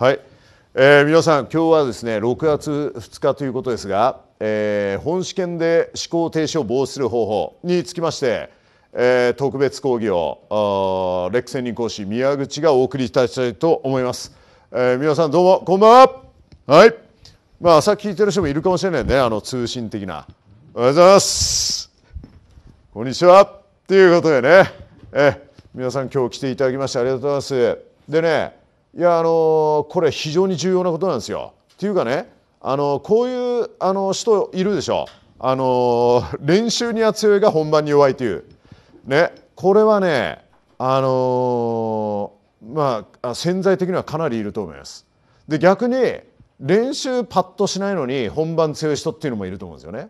はい、えー、皆さん今日はですね6月2日ということですが、えー、本試験で思考停止を防止する方法につきまして、えー、特別講義をレクセ専任講師宮口がお送りいたしたいと思います、えー、皆さんどうもこんばんははいまあ朝聞いてる人もいるかもしれないねあの通信的なおはようございますこんにちはっていうことでねえ皆さん今日来ていただきましてありがとうございますでねいやあのこれ非常に重要なことなんですよ。っていうかねあのこういうあの人いるでしょあの練習には強いが本番に弱いという、ね、これはねあのまあ潜在的にはかなりいると思います。で逆に練習パッとしないのに本番強い人っていうのもいると思うんですよね。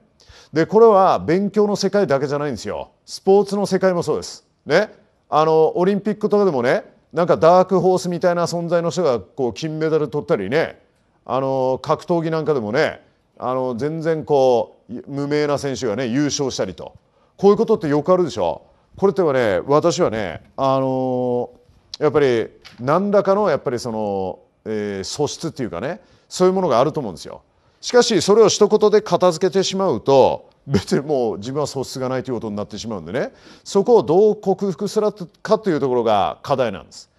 でこれは勉強の世界だけじゃないんですよ。スポーツの世界もそうです。ね、あのオリンピックとかでもねなんかダークホースみたいな存在の人がこう金メダル取ったりねあの格闘技なんかでもねあの全然こう無名な選手がね優勝したりとこういうことってよくあるでしょこれってはね私はねあのやっぱり何らかのやっぱりその、えー、素質っていうかねそういうものがあると思うんですよ。しかしそれを一言で片付けてしまうと別にもう自分は素質がないということになってしまうんでねそこをどう克服するかというところが課題なんです。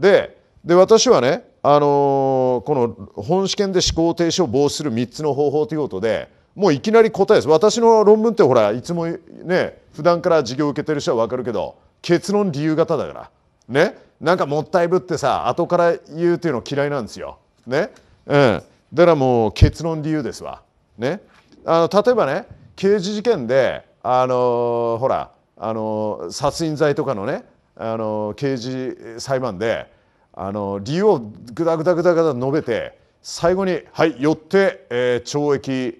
でで私はね、あのー、この本試験で思考停止を防止する3つの方法ということでもういきなり答えです私の論文ってほらいつもね普段から授業を受けてる人は分かるけど結論理由型だからねなんかもったいぶってさ後から言うっていうの嫌いなんですよ。ねうん、だからもう結論理由ですわ。ね、あの例えばね刑事事件であのー、ほらあのー、殺人罪とかのねあの刑事裁判であの理由をぐだぐだぐだぐだ述べて最後に「はいよって、えー、懲役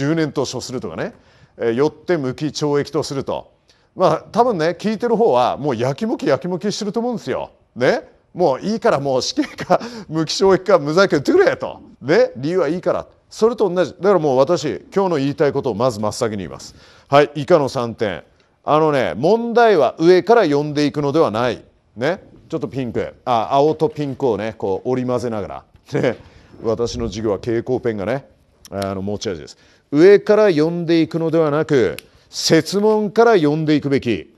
10年と処する」とかね、えー、よって無期懲役とするとまあ多分ね聞いてる方はもうやきもきやきもきしてると思うんですよ。ねもういいからもう死刑か 無期懲役か無罪か言ってくれと。ね理由はいいから。それと同じだからもう私今日の言いたいことをまず真っ先に言います。はい以下の3点あのね問題は上から読んでいくのではないねちょっとピンクあ青とピンクをねこう織り交ぜながら、ね、私の授業は蛍光ペンがねあの持ち味です上から読んでいくのではなく設問から読んでいくべき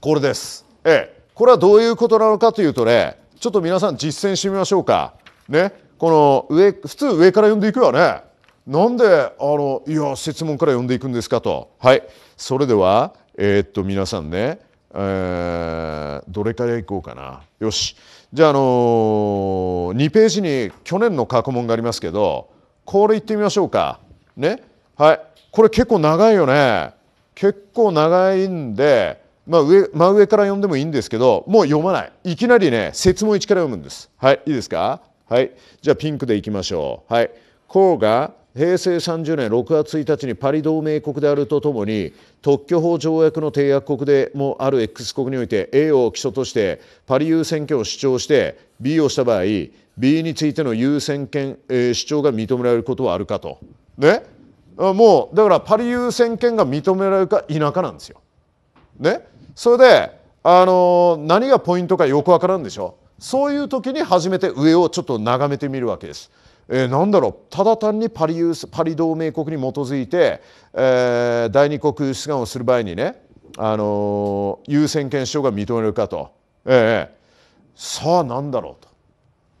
これです、ええ、これはどういうことなのかというとねちょっと皆さん実践してみましょうかねこの上普通上から読んでいくよねなんであのいや設問から読んでいくんですかとはいそれではえー、っと皆さんね、えー、どれからいこうかなよしじゃあ、あのー、2ページに去年の過去問がありますけどこれいってみましょうかねはいこれ結構長いよね結構長いんで、まあ上、真上から読んでもいいんですけどもう読まないいきなりね説問1から読むんですはいいいですかはいじゃあピンクでいきましょうはい「こうが」平成30年6月1日にパリ同盟国であるとともに特許法条約の締約国でもある X 国において A を基礎としてパリ優先権を主張して B をした場合 B についての優先権、えー、主張が認められることはあるかと。ねもうだからパリ優先権が認められるか否かなんですよ。ねそれで、あのー、何がポイントかよくわからんでしょそういう時に初めて上をちょっと眺めてみるわけです。えー、なんだろうただ単にパリユースパリ同盟国に基づいて、えー、第二国出願をする場合にね、あのー、優先権証が認めるかと、ええ、さあなんだろうと。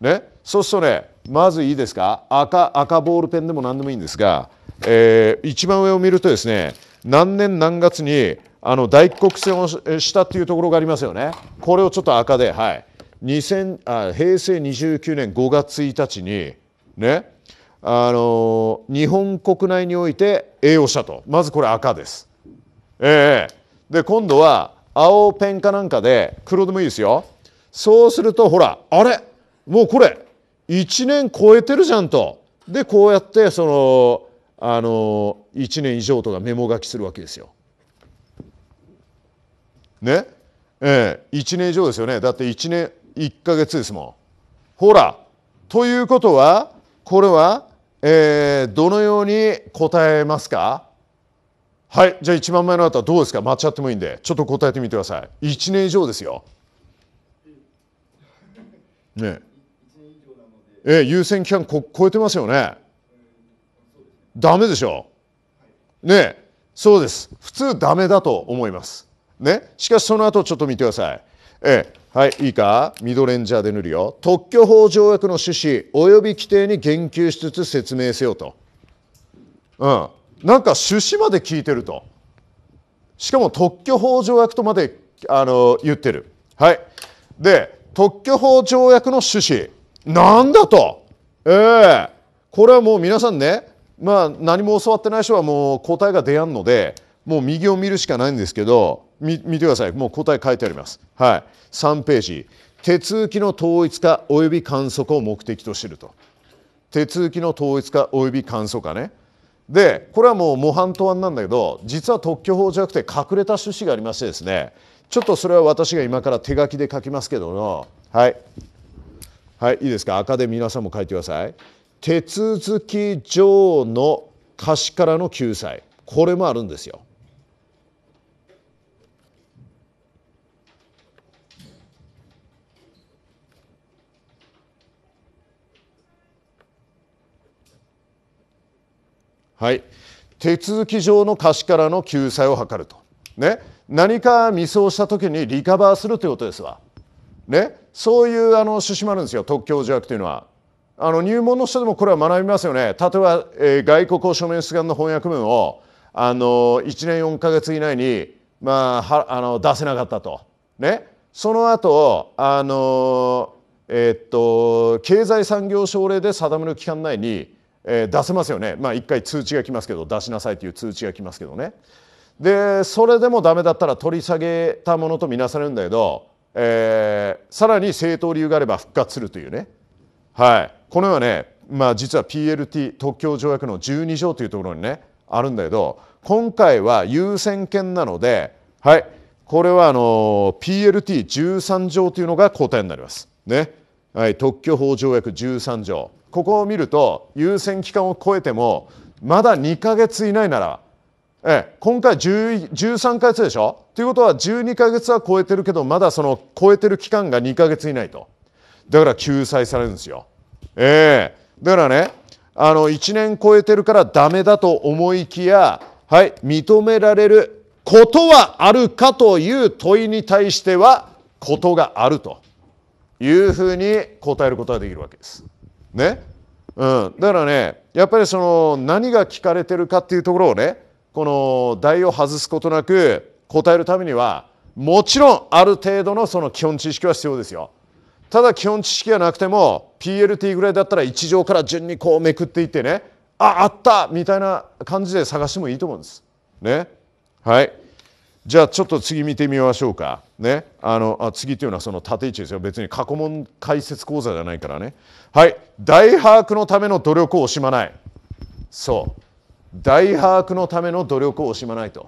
ね、そうするとねまずいいですか赤赤ボールペンでも何でもいいんですが、えー、一番上を見るとですね何年何月にあの大国戦をしたっていうところがありますよね。これをちょっと赤で、はい、2 0あ平成29年5月1日にねあの日本国内において栄養者とまずこれ赤です。えー、で今度は青ペンかなんかで黒でもいいですよそうするとほらあれもうこれ1年超えてるじゃんとでこうやってそのあの1年以上とかメモ書きするわけですよ。ねええ1年以上ですよねだって1年1か月ですもん。ほらということはこれは、えー、どのように答えますかはいじゃあ1番前の方はどうですか待っちゃってもいいんでちょっと答えてみてください1年以上ですよ。ねええ優先期間こ超えてますよね。ダメでしょねそうです普通ダメだと思います。ねしかしその後ちょっと見てください。ええはい、いいかミドレンジャーで塗るよ。特許法条約の趣旨及び規定に言及しつつ説明せよと。うん。なんか趣旨まで聞いてると。しかも特許法条約とまで、あの言ってる。はい。で、特許法条約の趣旨。なんだと。ええー、これはもう皆さんね、まあ何も教わってない人はもう答えが出やんので、もう右を見るしかないんですけど、見てくださいもう答え書いてあります、はい、3ページ手続きの統一化及び簡素化を目的と知ると手続きの統一化及び簡素化ねでこれはもう模範答案なんだけど実は特許法じゃなくて隠れた趣旨がありましてですねちょっとそれは私が今から手書きで書きますけどもはいはいいいですか赤で皆さんも書いてください手続き上の貸しからの救済これもあるんですよはい、手続き上の貸しからの救済を図ると、ね、何かミスをした時にリカバーするということですわ、ね、そういうあの趣旨もあるんですよ特許条約というのは。あの入門の人でもこれは学びますよね例えば、えー、外国を署名出願の翻訳文をあの1年4か月以内に、まあ、はあの出せなかったと、ね、その後あの、えー、っと経済産業省令で定める期間内にえー、出せますよね、まあ、1回通知が来ますけど出しなさいという通知が来ますけどねでそれでもダメだったら取り下げたものとみなされるんだけど、えー、さらに正当理由があれば復活するというね、はい、このようなね、まあ、実は PLT 特許条約の12条というところにねあるんだけど今回は優先権なので、はい、これはあの PLT13 条というのが答えになります。ねはい、特許法条約13条。ここを見ると優先期間を超えてもまだ2か月以内なら、ええ、今回13か月でしょということは12か月は超えてるけどまだその超えてる期間が2か月以内とだから救済されるんですよ。ええ、だからねあの1年超えてるからダメだと思いきや、はい、認められることはあるかという問いに対してはことがあるというふうに答えることができるわけです。ね、うん、だからねやっぱりその何が聞かれてるかっていうところをねこの台を外すことなく答えるためにはもちろんある程度のその基本知識は必要ですよ。ただ基本知識がなくても PLT ぐらいだったら1乗から順にこうめくっていってねああったみたいな感じで探してもいいと思うんです。ね。はい。じゃあちょっと次見てみましょうか。ね、あのあ次というのはその縦位置ですよ別に過去問解説講座じゃないからね。はい大把握のための努力を惜しまない。そう大把握のための努力を惜しまないと。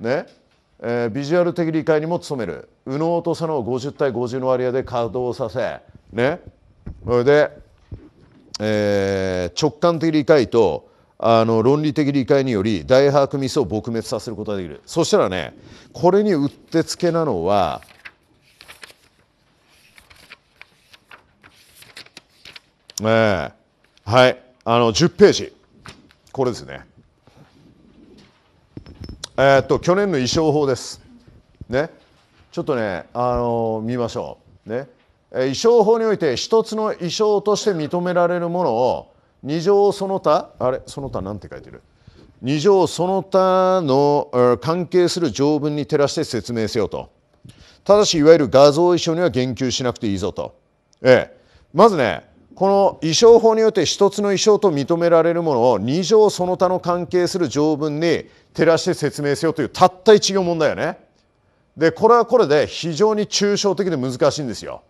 ねえー、ビジュアル的理解にも努める右脳と左脳を50対50の割合で稼働させ、ね、それで、えー、直感的理解とあの論理的理解により大把握ミスを撲滅させることができるそしたらねこれにうってつけなのはえー、はいあの10ページこれですねえー、っと去年の衣装法ですねちょっとねあのー、見ましょうね、えー、衣装法において一つの衣装として認められるものを二条その他あれその他なんて書いてる二条その他の関係する条文に照らして説明せよとただしいわゆる画像遺書には言及しなくていいぞと、ええ、まずねこの遺書法によって一つの遺書と認められるものを二条その他の関係する条文に照らして説明せよというたった一行問題よね。でこれはこれで非常に抽象的で難しいんですよ。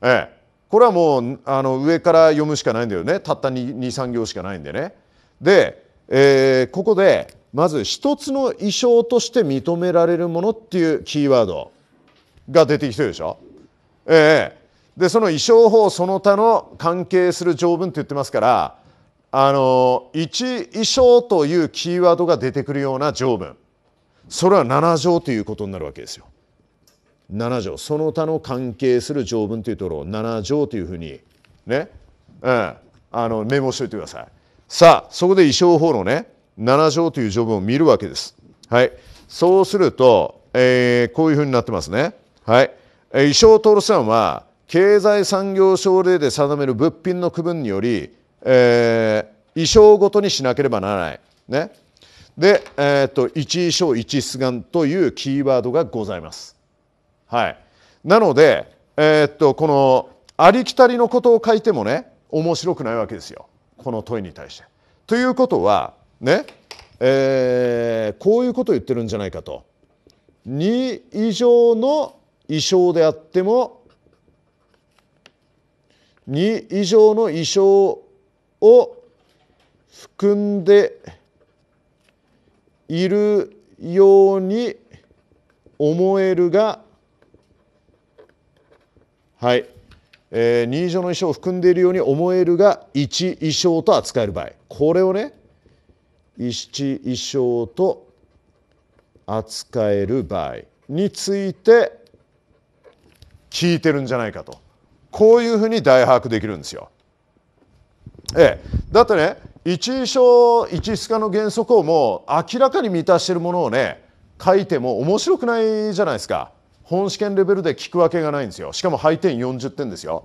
ええ、これはもうあの上から読むしかないんだよねたった23行しかないんでね。で、えー、ここでまず一つの意匠として認められるものっていうキーワードが出てきてるでしょ。えー、でその意匠法その他の関係する条文って言ってますからあの一意匠というキーワードが出てくるような条文それは7条ということになるわけですよ。7条その他の関係する条文というところを7条というふうにね、うん、あのメモしておいてくださいさあそこで衣装法のね7条という条文を見るわけですはいそうすると、えー、こういうふうになってますねはい、え衣装徹さんは経済産業省令で定める物品の区分により、えー、衣装ごとにしなければならないねで、えー、っと一衣装一出願というキーワードがございますはい、なので、えー、っとこのありきたりのことを書いてもね面白くないわけですよこの問いに対して。ということはね、えー、こういうことを言ってるんじゃないかと。2以上の意匠であっても2以上の意匠を含んでいるように思えるがはい、えー、認証の意思を含んでいるように思えるが一意象と扱える場合これをね一意象と扱える場合について聞いてるんじゃないかとこういうふうに大把握できるんですよ。ええ、だってね一意象一質化の原則をもう明らかに満たしているものをね書いても面白くないじゃないですか。本試験レベルで聞くわけがないんですよしかも配点40点ですよ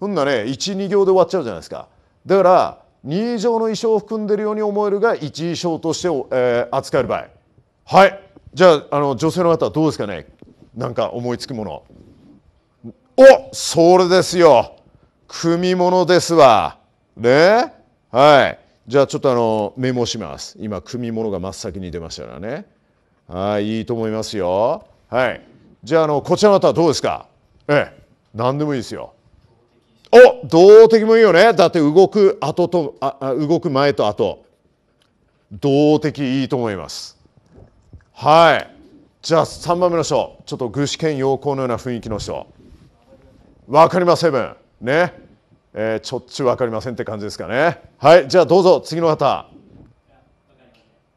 ほんなね12行で終わっちゃうじゃないですかだから2以上の意匠を含んでるように思えるが1衣装として、えー、扱える場合はいじゃああの女性の方はどうですかねなんか思いつくものおそれですよ組物ですわねはいじゃあちょっとあのメモします今組物が真っ先に出ましたからねはいいいと思いますよはいじゃああのこちらの方はどうですかええ何でもいいですよお動的もいいよねだって動く後とああ、動く前と後動的いいと思いますはいじゃあ3番目の人ちょっと具志堅用高のような雰囲気の人わかりませんねえー、ちょっちゅうわかりませんって感じですかねはいじゃあどうぞ次の方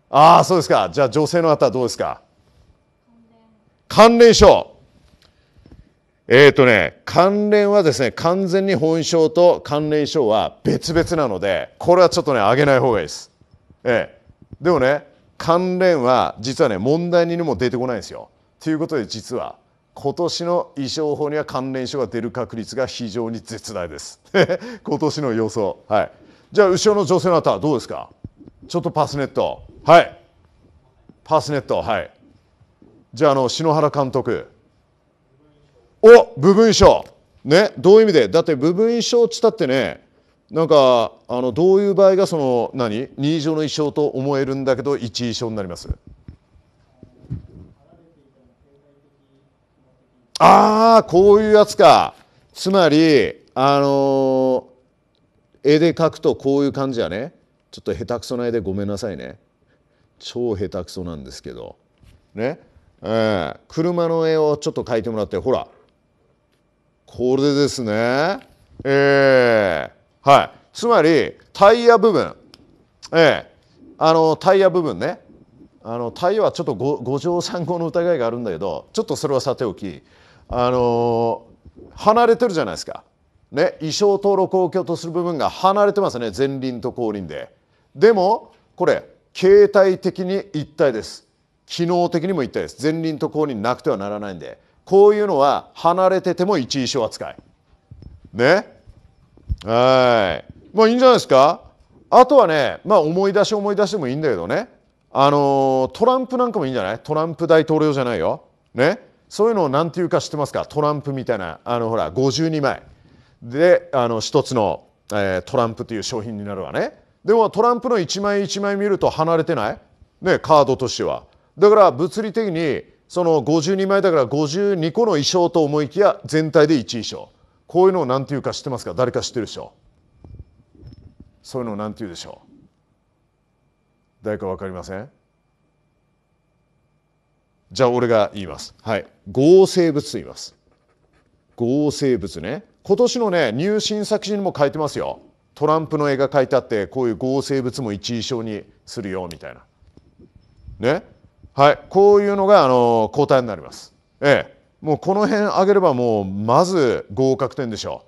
ああそうですかじゃあ女性の方どうですか関連書。えっ、ー、とね、関連はですね、完全に本性と関連書は別々なので、これはちょっとね、あげない方がいいです。ええでもね、関連は実はね、問題にも出てこないんですよ。ということで、実は、今年の衣装法には関連書が出る確率が非常に絶大です。今年の予想。はい。じゃあ、後ろの女性の方はどうですかちょっとパスネット。はい。パスネット。はい。じゃああの篠原監督お部分装。ねどういう意味でだって部分賞っつったってねなんかあのどういう場合がその何2以上の衣装と思えるんだけど1衣装になりますああこういうやつかつまりあのー、絵で描くとこういう感じやねちょっと下手くそな絵でごめんなさいね超下手くそなんですけどねえー、車の絵をちょっと描いてもらってほらこれですねえー、はいつまりタイヤ部分ええー、あのタイヤ部分ねあのタイヤはちょっと五条三号の疑いがあるんだけどちょっとそれはさておきあのー、離れてるじゃないですかね衣装登録を拠とする部分が離れてますね前輪と後輪ででもこれ形態的に一体です機能的にも言ったです。前輪と後輪なくてはならないんで、こういうのは離れてても一位装扱い。ねはい。まあいいんじゃないですかあとはね、まあ思い出し思い出してもいいんだけどね、あのトランプなんかもいいんじゃないトランプ大統領じゃないよ。ね。そういうのを何て言うか知ってますかトランプみたいな、あのほら、52枚。で、あの一つの、えー、トランプという商品になるわね。でもトランプの1枚1枚見ると離れてないね、カードとしては。だから物理的にその52枚だから52個の衣装と思いきや全体で1衣装こういうのを何て言うか知ってますか誰か知ってるでしょそういうのを何て言うでしょう誰か分かりませんじゃあ俺が言います。はい。合成物と言います。合成物ね。今年のね、入信作品にも書いてますよ。トランプの絵が書いてあって、こういう合成物も一衣装にするよ、みたいな。ね。はい、こういうのがあの答えになります。ええ、もうこの辺上げればもうまず合格点でしょ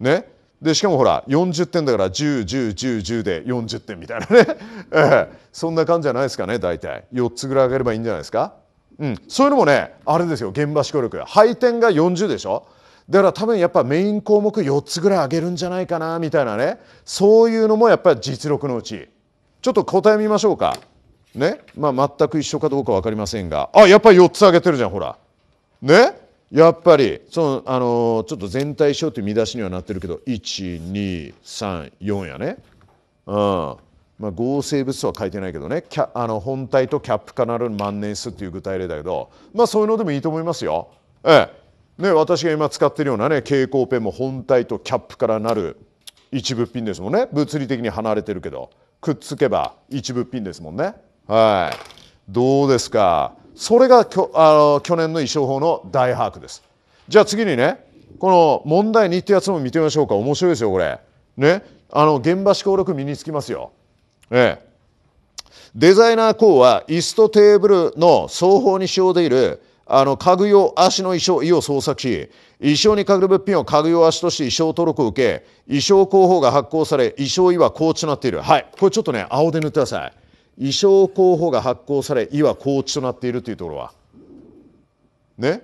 う。ね。でしかもほら40点だから101010 10, 10で40点みたいなね、ええ、そんな感じじゃないですかね大体4つぐらい上げればいいんじゃないですか、うん、そういうのもねあれですよ現場思考力配点が40でしょだから多分やっぱメイン項目4つぐらい上げるんじゃないかなみたいなねそういうのもやっぱり実力のうちちょっと答え見ましょうか。ねまあ、全く一緒かどうか分かりませんがあやっぱり4つ挙げてるじゃんほらねやっぱりその、あのちょっと全体賞という見出しにはなってるけど1234やね、うんまあ、合成物は書いてないけどねキャあの本体とキャップかなる万年数っていう具体例だけど、まあ、そういうのでもいいと思いますよ。ええね、私が今使ってるようなね蛍光ペンも本体とキャップからなる一物品ですもんね物理的に離れてるけどくっつけば一物品ですもんね。はい、どうですかそれがきょあの去年の衣装法の大把握ですじゃあ次にねこの問題2ってやつも見てみましょうか面白いですよこれねあの現場思考力身につきますよ、ええ、デザイナー項は椅子とテーブルの双方に使用でいるあの家具用足の衣装意を創作し衣装にかける物品を家具用足として衣装登録を受け衣装広報が発行され衣装意はこうとなっているはいこれちょっとね青で塗ってください衣装候補が発行され意は高知となっているというところはね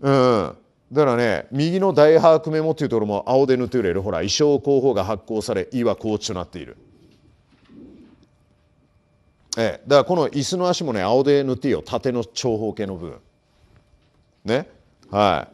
うんだからね右の大把握メモというところも青で塗ってくれるほら意匠候補が発行され意は高知となっているええだからこの椅子の足もね青で塗っていいよ縦の長方形の部分ねは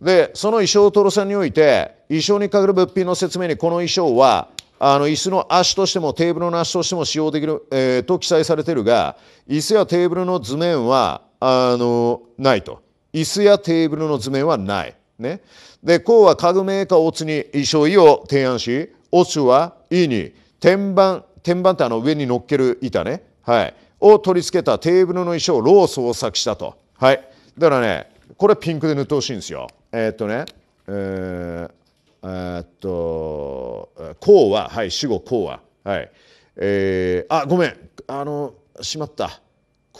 いでその衣装トロさんにおいて衣装にかかる物品の説明にこの衣装はあの椅子の足としてもテーブルの足としても使用できる、えー、と記載されているが椅子やテーブルの図面はあのないと椅子やテーブルの図面はない。ね、でうは家具メーカーオツに衣装衣を提案しオツはイに天板天板ってあの上に乗っける板ね、はい、を取り付けたテーブルの衣装ロース作したと。はい、だからねこれピンクで塗ってほしいんですよ。えー、っとね、えーえっと、こうは、はい、主語こうは、はい。えー、あ、ごめん、あの、しまった。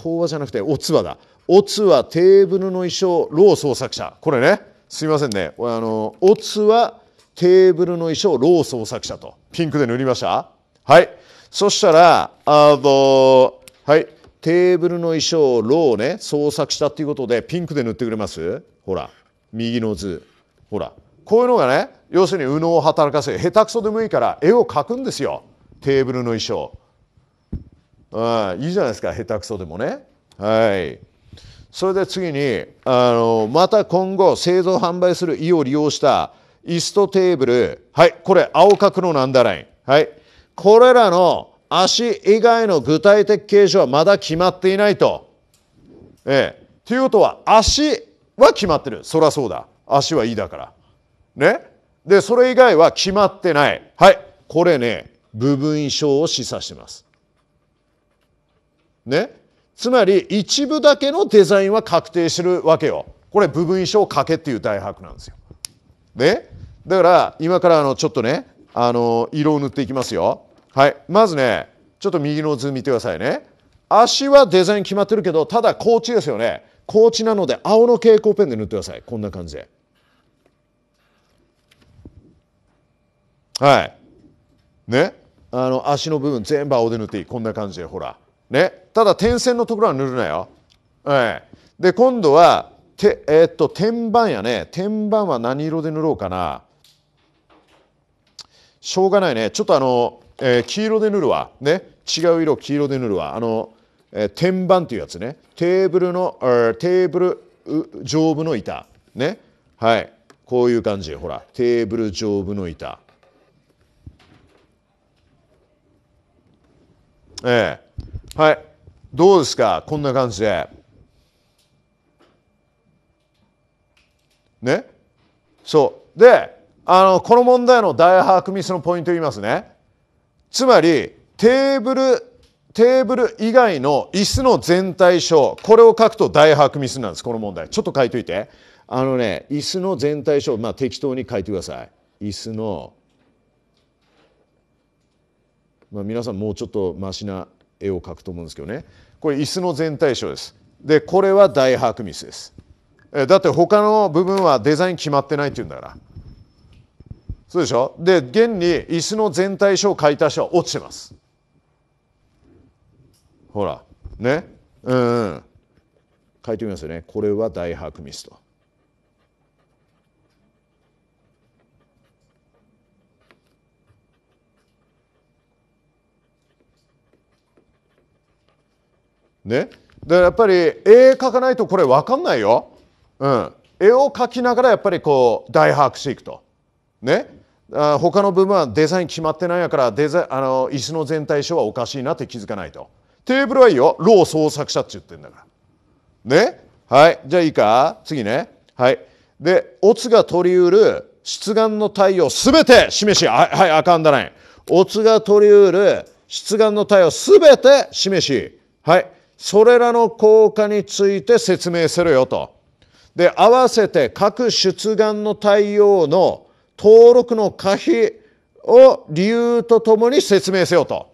うはじゃなくて、おつわだ。おつはテーブルの衣装、う創作者。これね、すみませんね。あの、おつはテーブルの衣装、う創作者と。ピンクで塗りましたはい。そしたら、あの、はい。テーブルの衣装、ローね、創作したっていうことで、ピンクで塗ってくれますほら、右の図。ほら、こういうのがね、要するに右脳を働かせ下手くそでもいいから絵を描くんですよテーブルの衣装あいいじゃないですか下手くそでもねはいそれで次にあのまた今後製造販売する意を利用した椅子とテーブルはいこれ青角のなんだラインはいこれらの足以外の具体的形状はまだ決まっていないとええということは足は決まってるそりゃそうだ足はいいだからねで、それ以外は決まってない。はい。これね、部分装を示唆してます。ね。つまり、一部だけのデザインは確定してるわけよ。これ、部分装をかけっていう大白なんですよ。ね。だから、今からあのちょっとね、あの、色を塗っていきますよ。はい。まずね、ちょっと右の図見てくださいね。足はデザイン決まってるけど、ただ、高地ですよね。高地なので、青の蛍光ペンで塗ってください。こんな感じで。はいねあの足の部分全部青で塗っていいこんな感じでほらねただ点線のところは塗るなよはいで今度はてえー、っと天板やね天板は何色で塗ろうかなしょうがないねちょっとあの、えー、黄色で塗るわね違う色黄色で塗るわあの、えー、天板っていうやつねテーブルの、えー、テーブル上部の板ねはいこういう感じほらテーブル上部の板ええはい。どうですかこんな感じで。ね。そう。で、あの、この問題の大クミスのポイントを言いますね。つまり、テーブル、テーブル以外の椅子の全体章、これを書くと大クミスなんです、この問題。ちょっと書いといて。あのね、椅子の全体章、まあ適当に書いてください。椅子のまあ、皆さんもうちょっとマシな絵を描くと思うんですけどねこれ椅子の全体像ですでこれは大白ミスですだって他の部分はデザイン決まってないっていうんだからそうでしょで現に椅子の全体像を描いた人は落ちてますほらねうん書いてみますよねこれは大白ミスとね。でやっぱり絵描かないとこれ分かんないよ。うん、絵を描きながらやっぱりこう大把握していくと。ね。あ他の部分はデザイン決まってないやからデザあの椅子の全体書はおかしいなって気づかないと。テーブルはいいよ。ろう創作者って言ってんだから。ね。はい。じゃあいいか次ね。はい。で、オツが取りうる出願の対応すべて示し。はい、はい、あかんだいオツが取りうる出願の対応すべて示し。はい。それらの効果について説明するよと。で、合わせて各出願の対応の登録の可否を理由とともに説明せよと。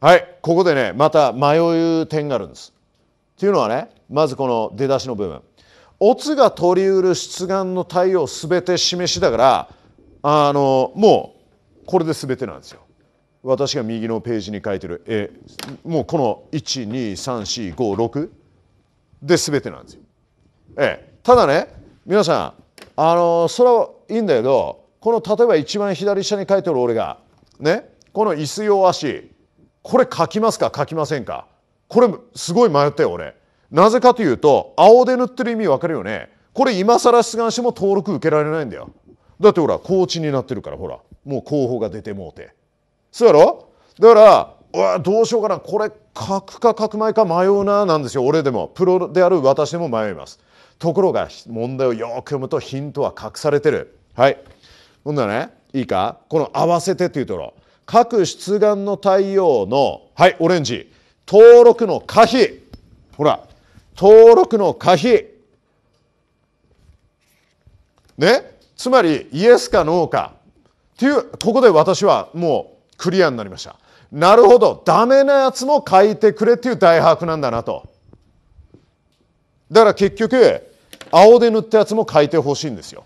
はい、ここでね、また迷う点があるんです。というのはね、まずこの出だしの部分。オツが取りうる出願の対応すべて示しだから、あの、もうこれですべてなんですよ。私が右のページに書いてる絵もうこの123456で全てなんですよ。ええ、ただね皆さんあのそれはいいんだけどこの例えば一番左下に書いてる俺がねこの椅子用足これ書きますか書きませんかこれすごい迷ったよ俺。なぜかというと青で塗ってる意味わかるよねこれ今更出願しても登録受けられないんだよ。だってほら高知になってるからほらもう候補が出てもうて。そうやろだからうわどうしようかなこれ書くか書く前か迷うななんですよ俺でもプロである私でも迷いますところが問題をよく読むとヒントは隠されてるはいほんだねいいかこの合わせてっていうところ各出願の対応のはいオレンジ登録の可否ほら登録の可否ねつまりイエスかノーかっていうここで私はもうクリアになりましたなるほどダメなやつも書いてくれっていう大握なんだなとだから結局青で塗ったやつも書いてほしいんですよ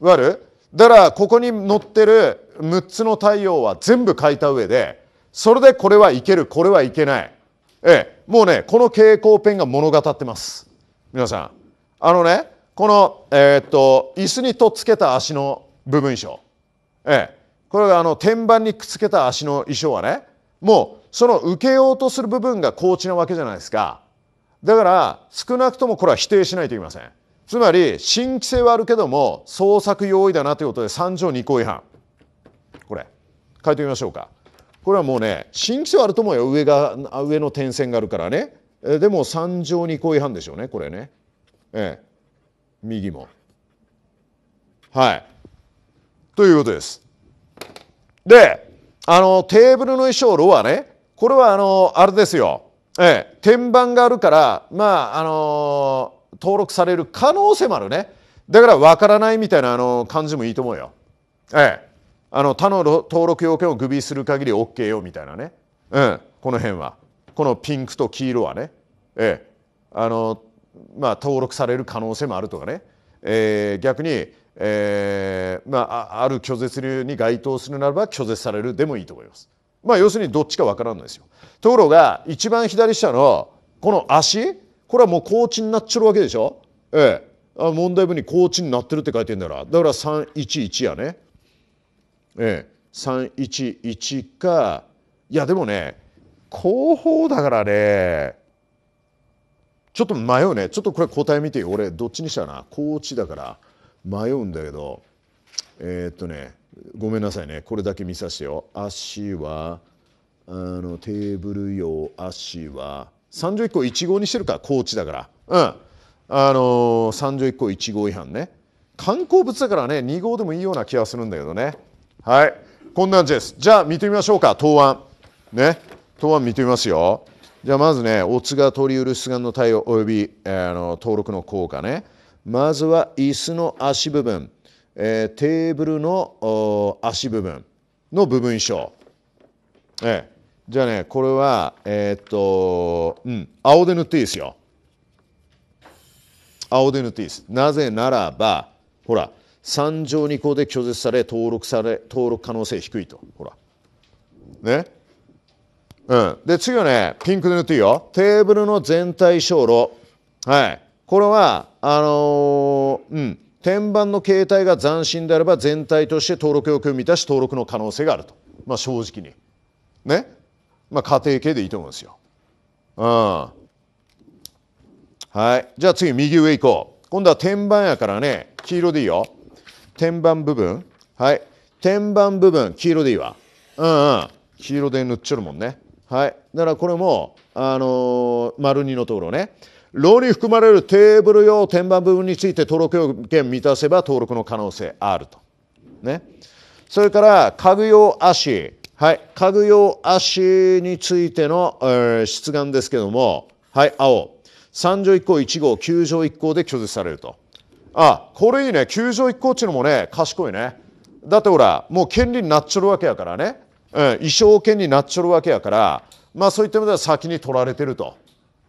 わかるだからここに載ってる6つの太陽は全部書いた上でそれでこれはいけるこれはいけないええもうねこの蛍光ペンが物語ってます皆さんあのねこのえー、っと椅子にとっつけた足の部分装ええこれがあの天板にくっつけた足の衣装はねもうその受けようとする部分が高知なわけじゃないですかだから少なくともこれは否定しないといけませんつまり新規性はあるけども創作容易だなということで3条2項違反これ書いてみましょうかこれはもうね新規性はあると思うよ上が上の点線があるからねでも3条2項違反でしょうねこれねええ右もはいということですで、あの、テーブルの衣装、ロはね、これはあの、あれですよ。ええ、天板があるから、まあ、あの登録される可能性もあるね。だから分からないみたいなあの感じもいいと思うよ。ええ。あの他の登録要件をグビする限り OK よみたいなね。うん。この辺は。このピンクと黄色はね。ええ。あの、まあ、登録される可能性もあるとかね。ええ、逆にえー、まあ、ある拒絶流に該当するならば拒絶されるでもいいと思います。まあ、要するにどっちかわからないですよ。ところが一番左下のこの足これはもう高地になっちゃるわけでしょ。ええあ問題文に高地になってるって書いてんだからだから311やね。ええ311かいやでもね後方だからねちょっと迷うねちょっとこれ答え見てよ俺どっちにしたな高地だから。迷うんだけどえー、っとねごめんなさいねこれだけ見させてよ足はあのテーブル用足は31個1号にしてるかコ高知だからうんあのー、31個1号違反ね観光物だからね2号でもいいような気がするんだけどねはいこんな感じですじゃあ見てみましょうか答案ね答案見てみますよじゃあまずね、オツが取りうる出願の対応および、えー、あの登録の効果ね。まずは椅子の足部分、えー、テーブルの足部分の部分章、ええ、じゃあねこれはえー、っと、うん、青で塗っていいですよ青で塗っていいですなぜならばほら3条2項で拒絶され登録され登録可能性低いとほらねうんで次はねピンクで塗っていいよテーブルの全体小炉はいこれはあのー、うん天板の形態が斬新であれば全体として登録要求を満たし登録の可能性があると、まあ、正直にね、まあ、家庭系でいいと思うんですよ。うん、はいじゃあ次右上行こう今度は天板やからね黄色でいいよ天板部分はい天板部分黄色でいいわうんうん黄色で塗っちゃるもんねはいだからこれもあのー、丸2のところねロに含まれるテーブル用天板部分について登録要件満たせば登録の可能性あると。ね。それから家具用足。はい。家具用足についての、えー、出願ですけども、はい、青。三条一項一号、九条一項で拒絶されると。あ、これいいね。九条一項っていうのもね、賢いね。だってほら、もう権利になっちゃるわけやからね。うん、衣装権になっちゃるわけやから、まあそういった意味では先に取られてると。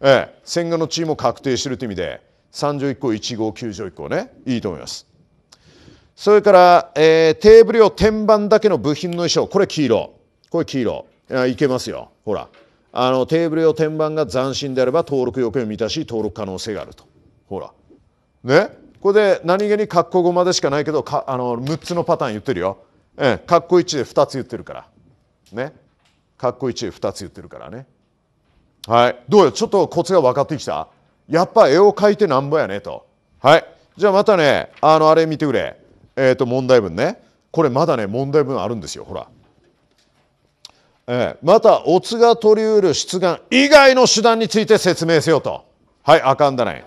ええ、千賀のチームを確定してるという意味で3条1個、1号9条1個ねいいと思いますそれから、えー、テーブル用天板だけの部品の衣装これ黄色これ黄色いいけますよほらあのテーブル用天板が斬新であれば登録要件を満たし登録可能性があるとほらねこれで何気に括弧5までしかないけどかあの6つのパターン言ってるよ、ええ、括弧1で2つ言ってるからね括弧1で2つ言ってるからねはい。どうよ、ちょっとコツが分かってきたやっぱ絵を描いてなんぼやねと。はい。じゃあまたね、あの、あれ見てくれ。えっ、ー、と、問題文ね。これまだね、問題文あるんですよ。ほら。えー、また、オツが取りうる出願以外の手段について説明せよと。はい、あかんだね。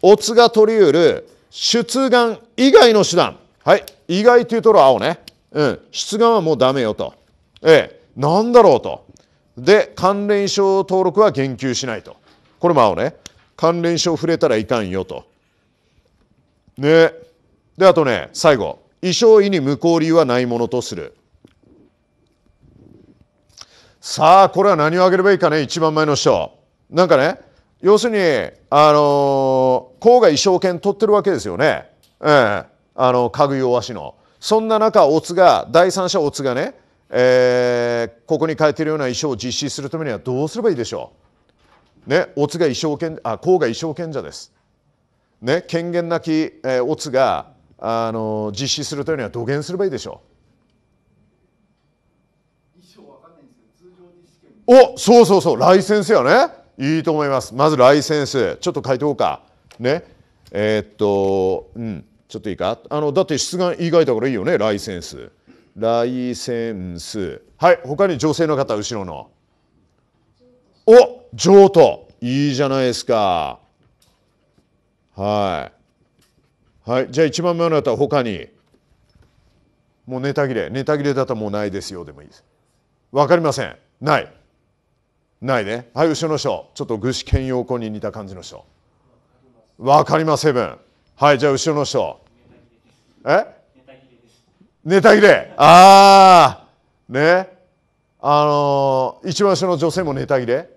オツが取りうる出願以外の手段。はい、意外というとろ青ね。うん、出願はもうダメよと。ええなんだろうと。で関連証登録は言及しないとこれも青ね関連証触れたらいかんよとねであとね最後衣装意に無効理由はないものとするさあこれは何をあげればいいかね一番前の人なんかね要するにあのー、が衣装権取ってるわけですよねええあの家具用和紙のそんな中オツが第三者オツがねえー、ここに書いてるような衣装を実施するためにはどうすればいいでしょうね、オツが衣装権、あ、公が衣装権者です。ね、権限なき、えー、オツが、あの実施するためには土下すればいいでしょう。お、そうそうそう、ライセンスよね。いいと思います。まずライセンス、ちょっと書いておこうか。ね、えー、っと、うん、ちょっといいか。あの、だって出願以外だからいいよね、ライセンス。ライセンス。はい、他に女性の方、後ろの。お譲渡。いいじゃないですか。はい。はい、じゃあ一番目の方、他に。もうネタ切れ。ネタ切れだったらもうないですよでもいいです。わかりません。ない。ないね。はい、後ろの人。ちょっと具志堅用語に似た感じの人。わかりません。はい、じゃあ後ろの人。えネタ切れ。ああ。ね。あのー、一番下の女性もネタ切れ。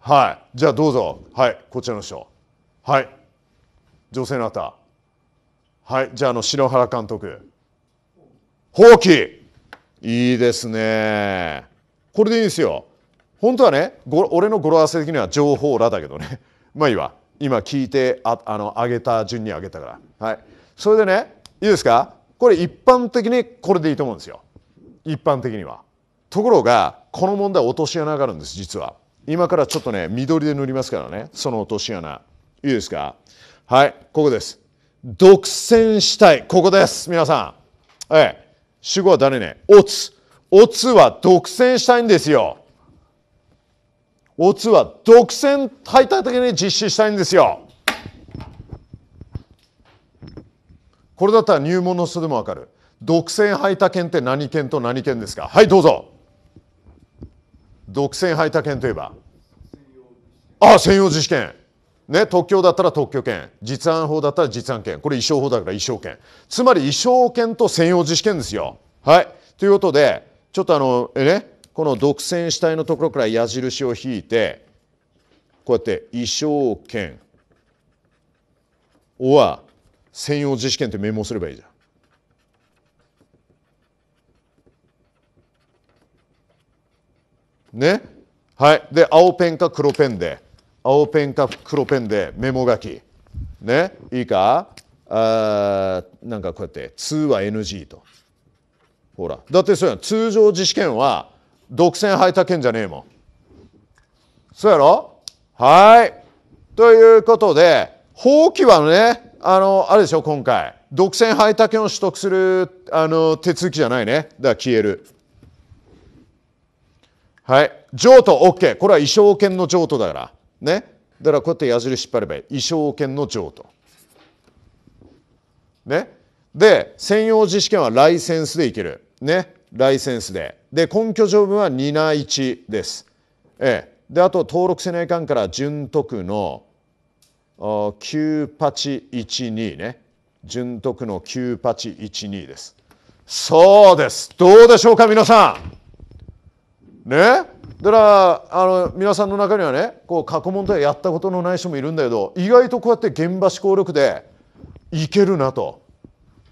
はい。じゃあどうぞ。はい。こちらの人。はい。女性の方。はい。じゃあ、あの、篠原監督。放棄。いいですね。これでいいですよ。本当はね、ご俺の語呂合わせ的には情報らだけどね。まあいいわ。今聞いてああの上げた順に上げたから。はい。それでね、いいですかこれ一般的にこれでいいと思うんですよ一般的にはところがこの問題落とし穴があるんです実は今からちょっとね緑で塗りますからねその落とし穴いいですかはいここです独占したいここです皆さんええ主語は誰ねオツオツは独占したいんですよオツは独占排他的に実施したいんですよこれだったら入門の人でもわかる独占排他権って何権と何権ですかはいどうぞ独占排他権といえばああ専用自治権ね、特許だったら特許権実案法だったら実案権これ衣装法だから衣装権つまり衣装権と専用自治権ですよ。はいということでちょっとあのえねこの独占主体のところから矢印を引いてこうやって衣装権わ。専用自試験ってメモすればいいじゃん。ねはいで青ペンか黒ペンで青ペンか黒ペンでメモ書きねいいかあなんかこうやって通は NG とほらだってそうや通常自試験は独占配達権じゃねえもんそうやろはいということで法規はねあの、あれでしょ、今回。独占配達権を取得する、あの、手続きじゃないね。だから消える。はい。譲渡 OK。これは衣装権の譲渡だから。ね。だからこうやって矢印引っ張ればいい。衣装権の譲渡。ね。で、専用自治権はライセンスでいける。ね。ライセンスで。で、根拠条文は2な1です。ええ。で、あと登録せないかんから、準徳の9812ね順徳の9812ですそうですどうでしょうか皆さんねだからあの皆さんの中にはねこう過去問題やったことのない人もいるんだけど意外とこうやって現場思考力でいけるなと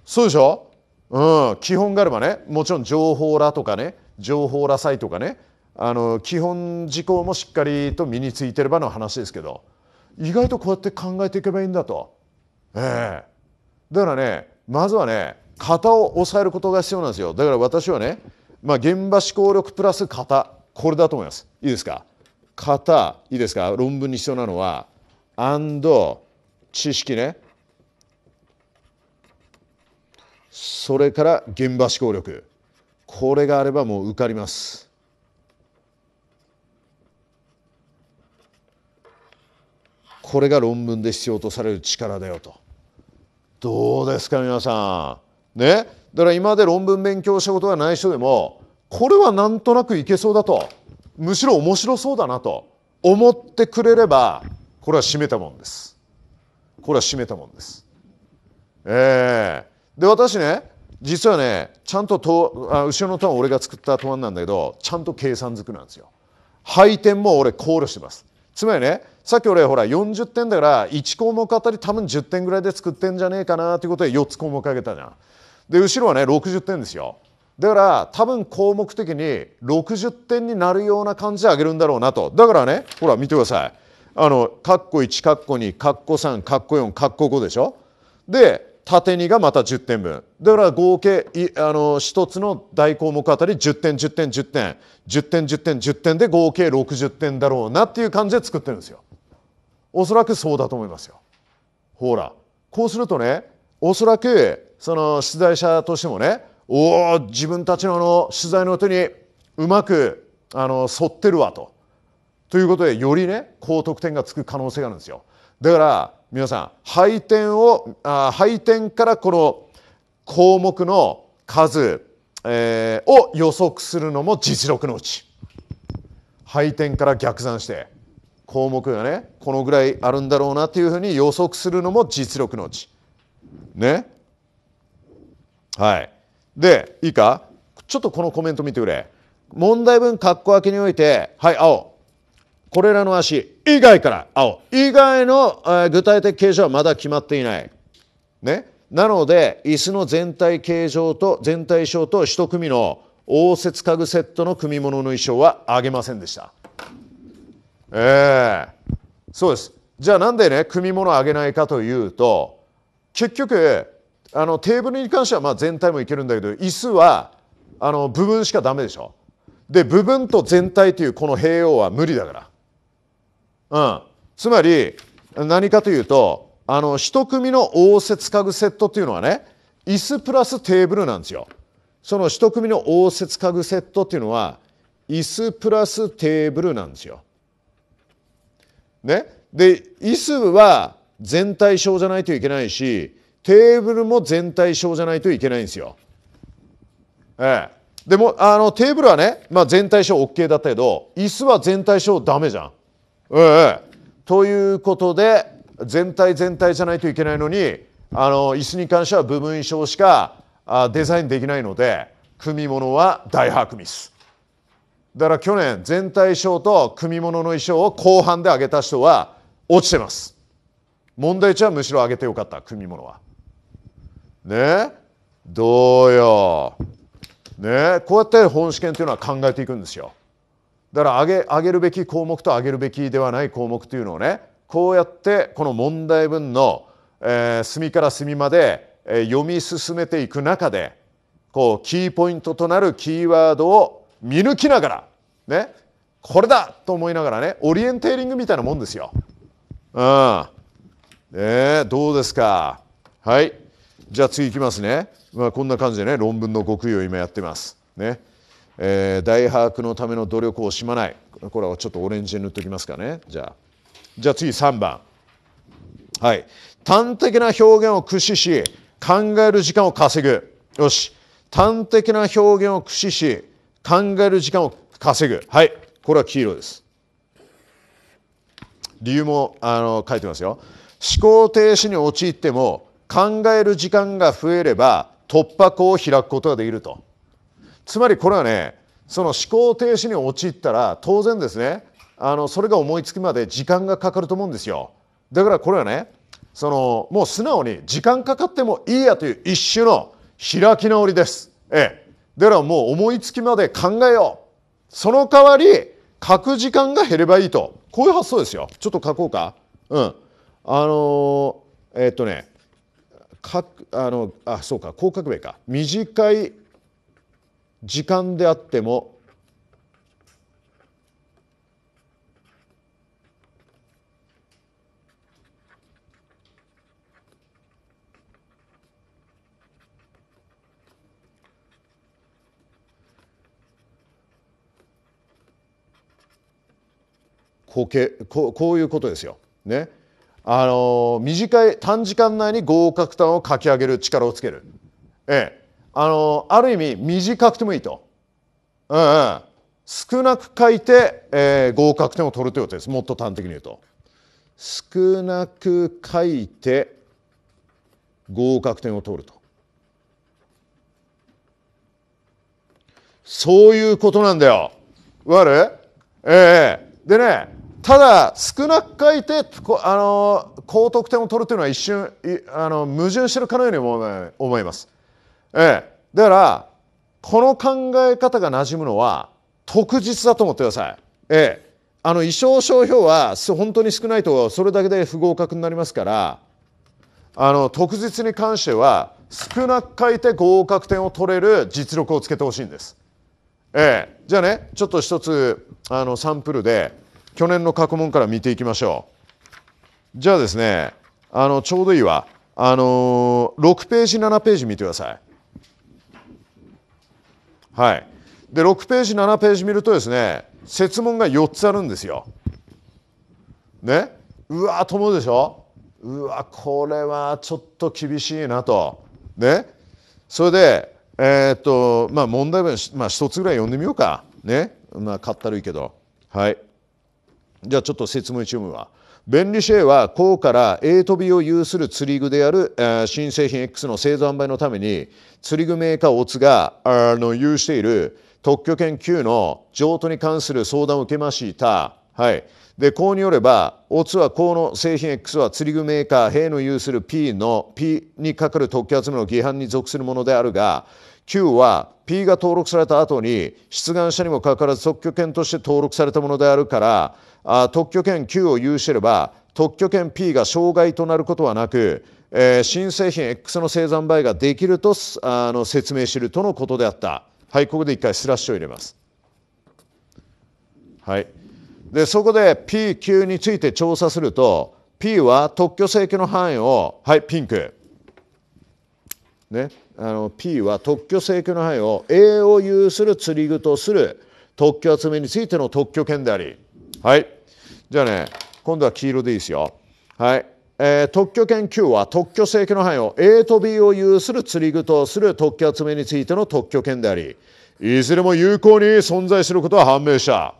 そうでしょうん基本があればねもちろん情報らとかね情報らさいとかねあの基本事項もしっかりと身についてればの話ですけど意外とこうやって考えていけばいいんだと。ええー、だからねまずはね型を抑えることが必要なんですよだから私はね、まあ、現場思考力プラス型これだと思いますいいですか型いいですか論文に必要なのはアンド知識ねそれから現場思考力これがあればもう受かりますこれが論文で必要とされる力だよと。どうですか皆さん。ねだから今まで論文勉強したことがない人でもこれはなんとなくいけそうだとむしろ面白そうだなと思ってくれればこれは締めたもんです。これは締めたもんです。えー、で私ね実はねちゃんととあ後ろのターン俺が作った答案なんだけどちゃんと計算づくなんですよ。配点も俺考慮してます。つまりねさっき俺ほら40点だから1項目あたり多分10点ぐらいで作ってんじゃねえかなということで4つ項目あげたじゃん。で後ろはね60点ですよ。だから多分項目的に60点になるような感じで上げるんだろうなとだからねほら見てくださいあのカッコ1カッコ2カッコ3カッコ4カッコ5でしょで縦2がまた10点分だから合計あの1つの大項目あたり10点10点10点10点10点10点で合計60点だろうなっていう感じで作ってるんですよおそらくそうだと思いますよ。ほらこうするとねおそらくその出題者としてもねおお自分たちのあの取材の手にうまくあの沿ってるわと。ということでよりね高得点がつく可能性があるんですよ。だから皆さん配点をあ配点からこの項目の数、えー、を予測するのも実力のうち配点から逆算して項目がねこのぐらいあるんだろうなというふうに予測するのも実力のうち。ねはいでいいかちょっとこのコメント見てくれ問題文括弧分けにおいてはい青これらの足以外から青以外の、えー、具体的形状はまだ決まっていないねなので椅子の全体形状と全体性と1組の応接家具セットの組み物の衣装はあげませんでしたええー、そうです。じゃあなんでね、組み物をあげないかというと、結局、あのテーブルに関してはまあ全体もいけるんだけど、椅子はあの部分しかダメでしょ。で、部分と全体というこの併用は無理だから。うん。つまり、何かというと、あの、一組の応接家具セットっていうのはね、椅子プラステーブルなんですよ。その一組の応接家具セットっていうのは、椅子プラステーブルなんですよ。ね、で椅子は全体症じゃないといけないしテーブルも全体症じゃないといけないんですよ。ええ、でもあのテーブルはね、まあ、全体症 OK だったけど椅子は全体症ダメじゃん。ええということで全体全体じゃないといけないのにあの椅子に関しては部分衣装しかあデザインできないので組み物は大ハークミス。だから去年全体賞と組物の衣装を後半で上げた人は落ちてます問題値はむしろ上げてよかった組物はねどうよねこうやって本試験というのは考えていくんですよだから上げ上げるべき項目と上げるべきではない項目というのをねこうやってこの問題文の、えー、隅から隅まで、えー、読み進めていく中でこうキーポイントとなるキーワードを見抜きながらね、これだと思いながらね、オリエンテーリングみたいなもんですよ。うん。ねどうですか。はい。じゃあ次いきますね。まあ、こんな感じでね、論文の極意を今やってます。ね。えー、大把握のための努力を惜しまない。これはちょっとオレンジに塗っておきますかね。じゃあ。じゃあ次3番。はい。端的な表現を駆使し、考える時間を稼ぐ。よし。端的な表現を駆使し、考える時間を稼ぐ。はい。これは黄色です。理由もあの書いてますよ。思考停止に陥っても考える時間が増えれば突破口を開くことができると。つまりこれはね、その思考停止に陥ったら当然ですね、あのそれが思いつきまで時間がかかると思うんですよ。だからこれはね、そのもう素直に時間かかってもいいやという一種の開き直りです。ええ、だからもう思いつきまで考えようその代わり書く時間が減ればいいとこういう発想ですよちょっと書こうかうんあのー、えー、っとね書くあのあそうかこう書くべきか短い時間であってもこけここういうことですよ。ね、あの短い短時間内に合格点を書き上げる力をつける。ええ、あのある意味短くてもいいと。うんうん、少なく書いて、えー、合格点を取るということですもっと端的に言うと。少なく書いて合格点を取ると。そういうことなんだよ。わるええー、でねただ少なく書いてあの高得点を取るというのは一瞬あの矛盾してるかのように思います、ええ、だからこの考え方が馴染むのは特実だと思ってください、ええ、あの意匠商標は本当に少ないとそれだけで不合格になりますからあの特実に関しては少なく書いて合格点を取れる実力をつけてほしいんです、ええ、じゃあねちょっと一つあのサンプルで去年の過去問から見ていきましょう。じゃあですね、あのちょうどいいわ。あのー、6ページ、7ページ見てください。はい。で、6ページ、7ページ見るとですね、設問が4つあるんですよ。ね。うわと思うでしょうわこれはちょっと厳しいなと。ね。それで、えー、っと、まあ問題文、まあつぐらい読んでみようか。ね。まあ、かったるいけど。はい。じゃあちょっと説明中は。ベンリシェは項から A と B を有する釣り具である、え新製品 X の製造販売のために釣り具メーカーオツがあの有している特許権9の譲渡に関する相談を受けました。はい、で、うによれば、オツはこの製品 X は釣り具メーカー、兵の有する P の P にかかる特許集めの規範に属するものであるが、Q は P が登録された後に出願者にもかかわらず特許権として登録されたものであるから、あ特許権 Q を有してれば特許権 P が障害となることはなく、えー、新製品 X の生産倍ができるとあの説明するとのことであった。はい、ここで一回スラッシュを入れます。はい、でそこで PQ について調査すると P は特許請求の範囲をはいピンク、ね、あの P は特許請求の範囲を A を有する釣り具とする特許集めについての特許権でありはいじゃあね今度は黄色でいいですよはいえー、特許権9は特許制求の範囲を A と B を有する釣り具とする特許集めについての特許権でありいずれも有効に存在することは判明した。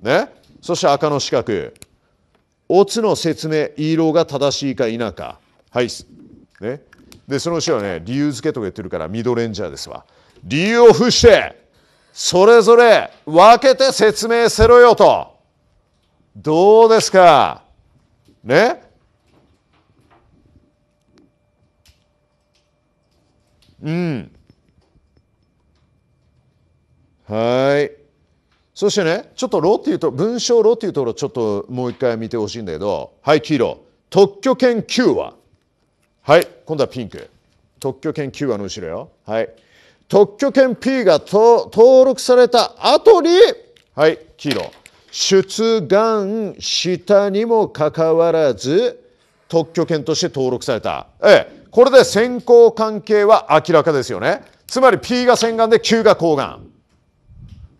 ね、そして赤の四角オツの説明色が正しいか否かはい、ね、でその後ろね理由付けとか言ってるからミドレンジャーですわ理由を付してそれぞれ分けて説明せろよとどうですかねうん。はい。そしてね、ちょっとロっていうと、文章ロっていうところちょっともう一回見てほしいんだけど、はい、黄色。特許権9ははい、今度はピンク。特許権9はの後ろよ。はい。特許権 P が登録された後に、はい、黄色。出願したにもかかわらず特許権として登録された、ええ、これで先行関係は明らかですよねつまり P が洗顔で Q が抗がん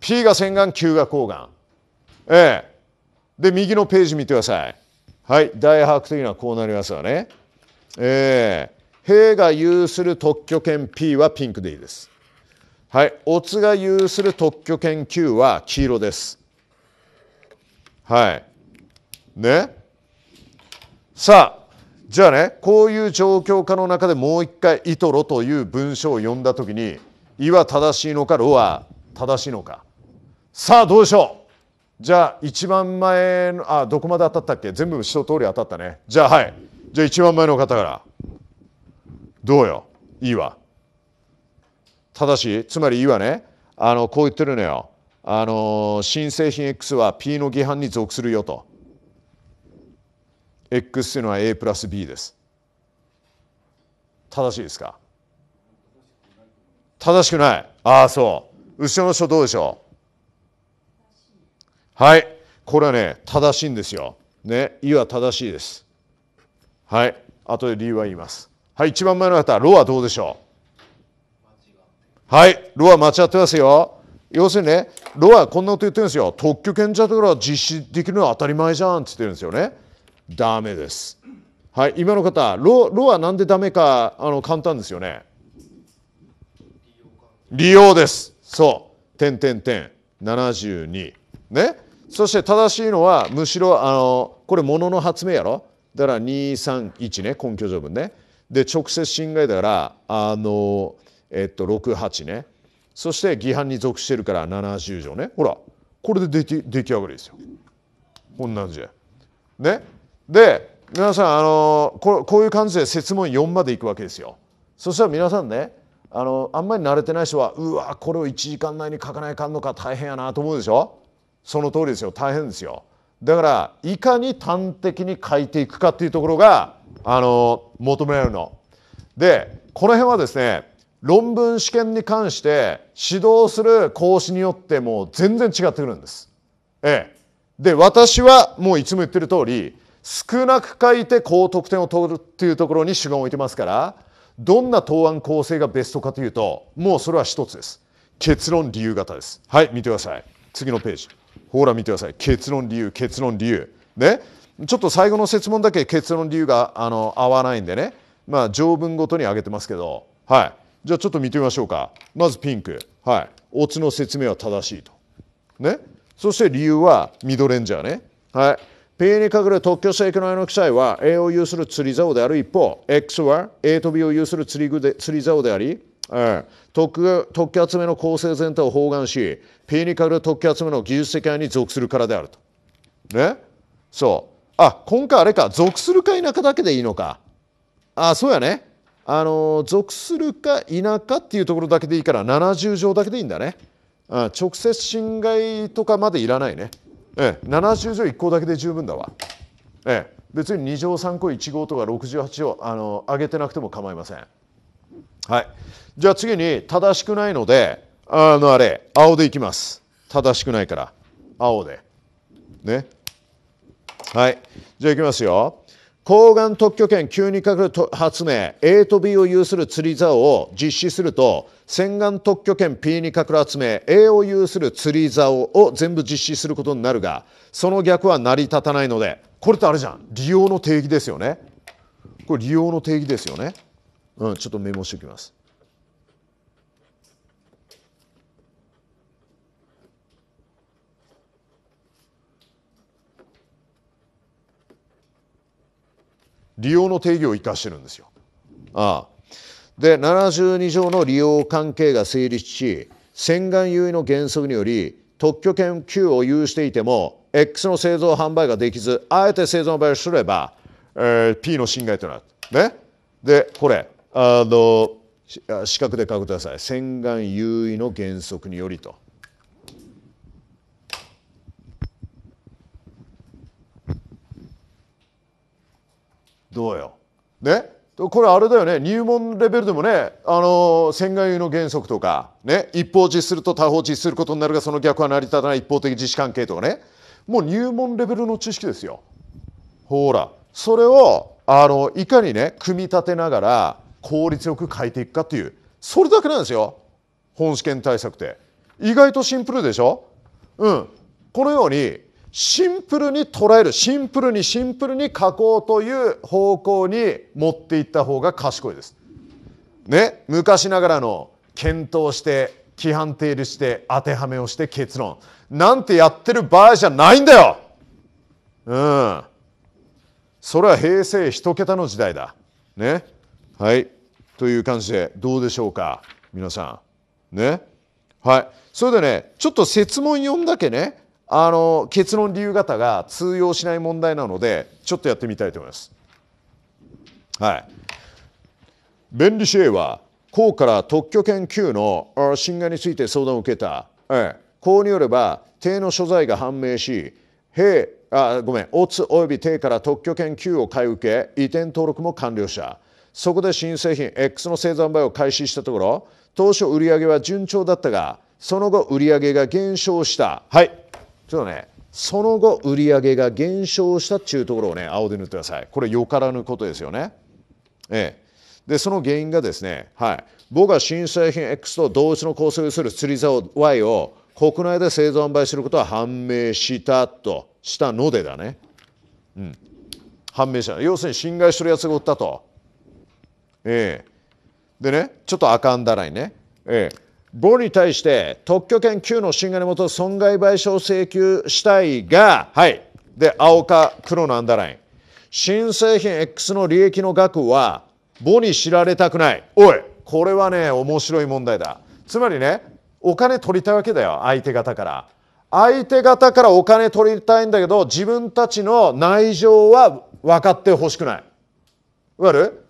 P が洗顔 Q が抗がん、ええ、で右のページ見てくださいはい大把握的のはこうなりますわねええ兵が有する特許権 P はピンクでいいですはいオツが有する特許権 Q は黄色ですはいねさあじゃあねこういう状況下の中でもう一回「イトロ」という文章を読んだときに「イ」は正しいのか「ロ」は正しいのかさあどうでしょうじゃあ一番前のあどこまで当たったっけ全部一通り当たったねじゃあはいじゃあ一番前の方からどうよ「イ」は正しいつまり「イ」はねあのこう言ってるのよあの新製品 X は P の規範に属するよと X というのは A プラス B です正しいですか正しくないああそう後ろの人どうでしょうはいこれはね正しいんですよね「い」は正しいですはい後で理由は言いますはい一番前の方「ロ」はどうでしょうはいロは間違ってますよ要するにねロはこんなこと言ってるんですよ特許権者だから実施できるのは当たり前じゃんって言ってるんですよねダメですはい今の方ロロはなんでダメかあの簡単ですよね利用ですそう点点点72ねそして正しいのはむしろあのこれものの発明やろだから231ね根拠条文ねで直接侵害だからあのえっと68ねそして規範に属してるから70条ねほらこれで出来上がりですよこんな感じで。ねで皆さんあのここういう感じで設問4までいくわけですよそしたら皆さんねあのあんまり慣れてない人はうわこれを1時間内に書かないかんのか大変やなと思うでしょその通りですよ大変ですよだからいかに端的に書いていくかっていうところがあの求められるのでこの辺はですね論文試験に関して指導する講師によってもう全然違ってくるんです。ええ。で、私はもういつも言ってる通り、少なく書いて高得点を取るっていうところに主眼を置いてますから、どんな答案構成がベストかというと、もうそれは一つです。結論理由型です。はい、見てください。次のページ。ほら見てください。結論理由、結論理由。ね。ちょっと最後の説問だけ結論理由があの合わないんでね。まあ条文ごとに挙げてますけど、はい。じゃあちょっと見てみましょうかまずピンクはいオツの説明は正しいとねそして理由はミドレンジャーねはい P に隠れる特許性機能の記載は A を有する釣り竿である一方 X は A と B を有する釣り具で釣り竿であり特特許集めの構成全体を包含し P に隠れる特許集めの技術的愛に属するからであるとねそうあ今回あれか属するか否かだけでいいのかあそうやねあの属するか否かっていうところだけでいいから70条だけでいいんだねあ直接侵害とかまでいらないね、ええ、70条1項だけで十分だわ、ええ、別に2条3項1号とか68条あの上げてなくても構いませんはいじゃあ次に正しくないのであのあれ青でいきます正しくないから青でねはいじゃあいきますよ抗がん特許権急にかかる発明 A と B を有する釣り竿を実施すると洗顔特許権 P にかかる発明 A を有する釣り竿を全部実施することになるがその逆は成り立たないのでこれってあれじゃん利用の定義ですよねこれ利用の定義ですよねうんちょっとメモしておきます利用の定義を生かしてるんですよ。ああで72条の利用関係が成立し洗顔優位の原則により特許権 Q を有していても X の製造販売ができずあえて製造販売をすれば、えー、P の侵害となる。ね、でこれあの四角で書くください洗顔優位の原則によりと。どうよ。ねこれあれだよね入門レベルでもね、あのー、外の原則とか、ね、一方実すると他方実することになるがその逆は成り立たない一方的自主関係とかねもう入門レベルの知識ですよ。ほらそれをあのいかにね組み立てながら効率よく変えていくかっていうそれだけなんですよ本試験対策って。意外とシンプルでしょうんこのようにシンプルに捉えるシンプルにシンプルに書こうという方向に持っていった方が賢いです。ね昔ながらの検討して規範定理して当てはめをして結論なんてやってる場合じゃないんだようんそれは平成一桁の時代だねはいという感じでどうでしょうか皆さんねはいそれでねちょっと設問読んだけねあの結論理由型が通用しない問題なのでちょっとやってみたいと思います。はい、弁理士 A は公から特許権級の侵害について相談を受けた。ええ、公によれば邸の所在が判明し兵あごめん、オツおよび定から特許権級を買い受け、移転登録も完了した。そこで新製品 X の生産売を開始したところ、当初売り上げは順調だったが、その後売り上げが減少した。はい、ょっとねその後売上が減少したっていうところをね青で塗ってくださいこれよからぬことですよねええでその原因がですね、はい、僕は新製品 X と同一の構成をする釣り竿 Y を国内で製造販売することは判明したとしたのでだね、うん、判明した要するに侵害してるやつがおったとええでねちょっとあかんだらいねええボーに対して特許権9の侵害に基づく損害賠償請求したいが、はい。で、青か黒のアンダーライン。新製品 X の利益の額は、ボに知られたくない。おい、これはね、面白い問題だ。つまりね、お金取りたいわけだよ、相手方から。相手方からお金取りたいんだけど、自分たちの内情は分かってほしくない。わかる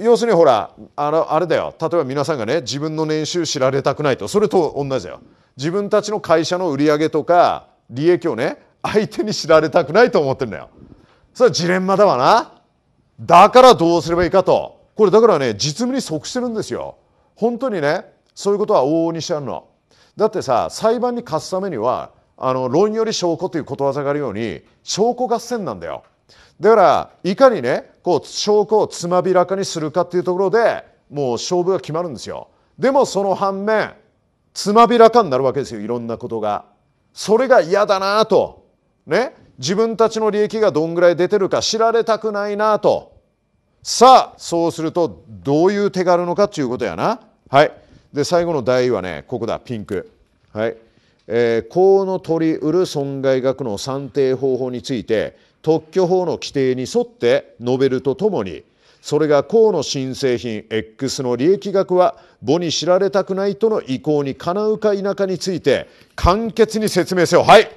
要するにほらあのあれだよ例えば皆さんがね自分の年収知られたくないとそれと同じだよ自分たちの会社の売り上げとか利益をね相手に知られたくないと思ってるんだよそれはジレンマだわなだからどうすればいいかとこれだからね実務に即してるんですよ本当にねそういうことは往々にしてあるのだってさ裁判に勝つためにはあの論より証拠ということわざがあるように証拠合戦なんだよだからいかにねこう証拠をつまびらかにするかっていうところでもう勝負が決まるんですよでもその反面つまびらかになるわけですよいろんなことがそれが嫌だなとね自分たちの利益がどんぐらい出てるか知られたくないなとさあそうするとどういう手があるのかっていうことやなはいで最後の題はねここだピンクはい、えー、公の取り得る損害額の算定方法について特許法の規定に沿って述べるとともにそれが河の新製品 X の利益額は母に知られたくないとの意向にかなうか否かについて簡潔に説明せよはい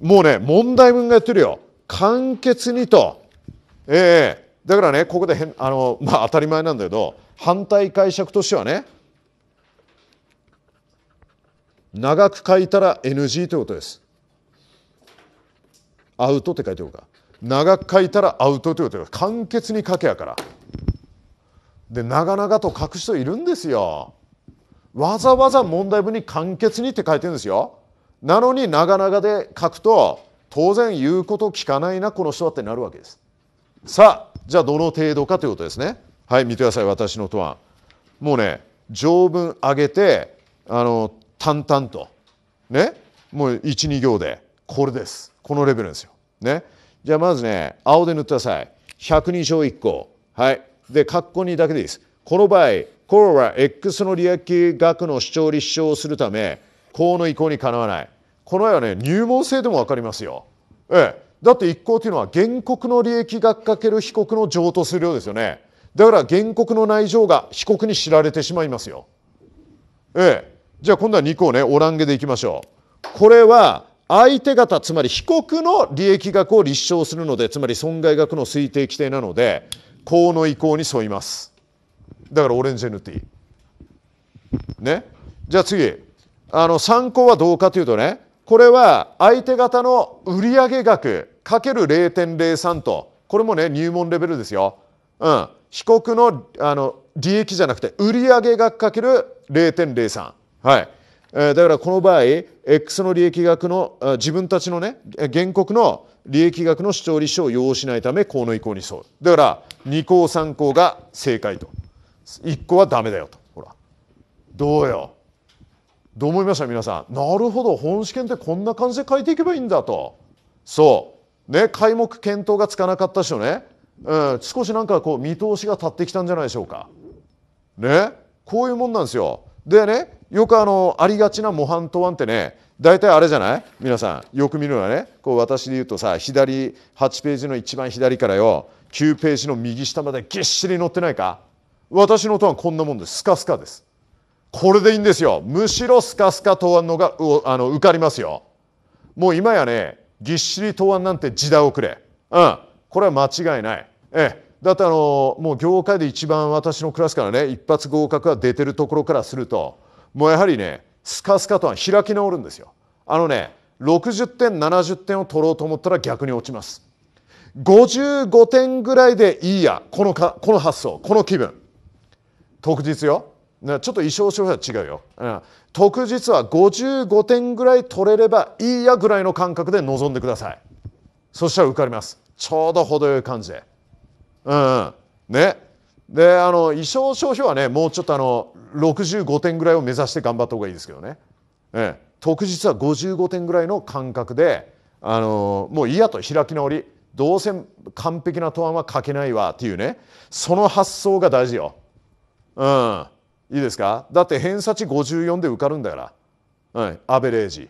もうね問題文がやってるよ簡潔にとええー、だからねここで変あのまあ当たり前なんだけど反対解釈としてはね長く書いたら NG ということですアウトって書いておくか長く書いたらアウトということ簡潔に書けやからで長々と書く人いるんですよわざわざ問題文に簡潔にって書いてるんですよなのに長々で書くと当然言うこと聞かないなこの人はってなるわけですさあじゃあどの程度かということですねはい見てください私の答案もうね条文上げてあの淡々とねもう12行でこれですこのレベルですよねじゃあまずね青で塗ってください100人1個はいで括弧2だけでいいですこの場合コロは X の利益額の主張立証をするため項の移行にかなわないこの絵はね入門制でも分かりますよええだって一項というのは原告の利益額かける被告の譲渡数量ですよねだから原告の内情が被告に知られてしまいますよええじゃあ今度は2項ねオランゲでいきましょうこれは相手方つまり被告の利益額を立証するのでつまり損害額の推定規定なので公の意向に沿いますだからオレンジ NT ねじゃあ次あの参考はどうかというとねこれは相手方の売上額かける0.03とこれもね入門レベルですよ、うん、被告のあの利益じゃなくて売上額かける0.03はいだからこの場合 X の利益額の自分たちのね原告の利益額の主張立証を要しないためこの意向に沿うだから2項3項が正解と1項はダメだよとほらどうよどう思いました皆さんなるほど本試験ってこんな感じで書いていけばいいんだとそうね皆目検討がつかなかった人ね、うん、少しなんかこう見通しが立ってきたんじゃないでしょうかねこういうもんなんですよでねよくあのありがちな模範答案ってね大体あれじゃない皆さんよく見るのはねこう私で言うとさ左8ページの一番左からよ9ページの右下までぎっしり載ってないか私の答案こんなもんですスカスカですこれでいいんですよむしろスカスカ答案のがあの受かりますよもう今やねぎっしり答案なんて時代遅れうんこれは間違いないええだってあのもう業界で一番私のクラスからね一発合格が出てるところからするともうやはりねスカスカとは開き直るんですよ。あのね60点70点を取ろうと思ったら逆に落ちます。55点ぐらいでいいやこのかこの発想この気分特実よちょっと衣装商品は違うよ、うん、特実は55点ぐらい取れればいいやぐらいの感覚で臨んでくださいそしたら受かりますちょうど程よい感じでうん、うん、ねであの衣装商標はねもうちょっとあの65点ぐらいを目指して頑張った方がいいですけどね、ええ、特実は55点ぐらいの感覚であのもういいやと開き直りどうせ完璧な答案は書けないわっていうねその発想が大事よ。うん、いいですかだって偏差値54で受かるんだから、はい、アベレージ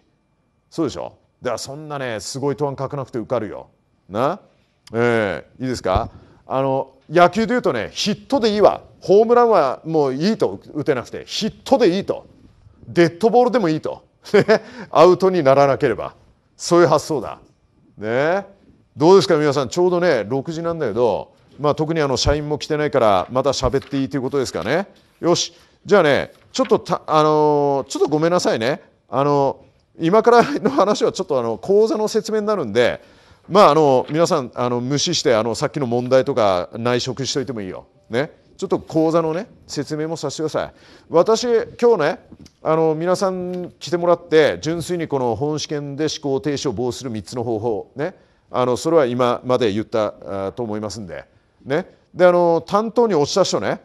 そうでしょだからそんなねすごい答案書かなくて受かるよなええー、いいですかあの野球でいうとねヒットでいいわホームランはもういいと打てなくてヒットでいいとデッドボールでもいいと アウトにならなければそういう発想だ。ねどうですか皆さんちょうどね6時なんだけど、まあ、特にあの社員も来てないからまた喋っていいということですかね。よしじゃあねちょっとた、あのー、ちょっとごめんなさいね。あの今からの話はちょっとあの講座の説明になるんでまあ、あの皆さんあの無視してあのさっきの問題とか内職しといてもいいよ。ね、ちょっと講座のね説明もさせてください。私今日ねあの皆さん来てもらって純粋にこの本試験で思考停止を防止する3つの方法ねあのそれは今まで言ったと思いますんで。ね、であの担当におっしゃる人ね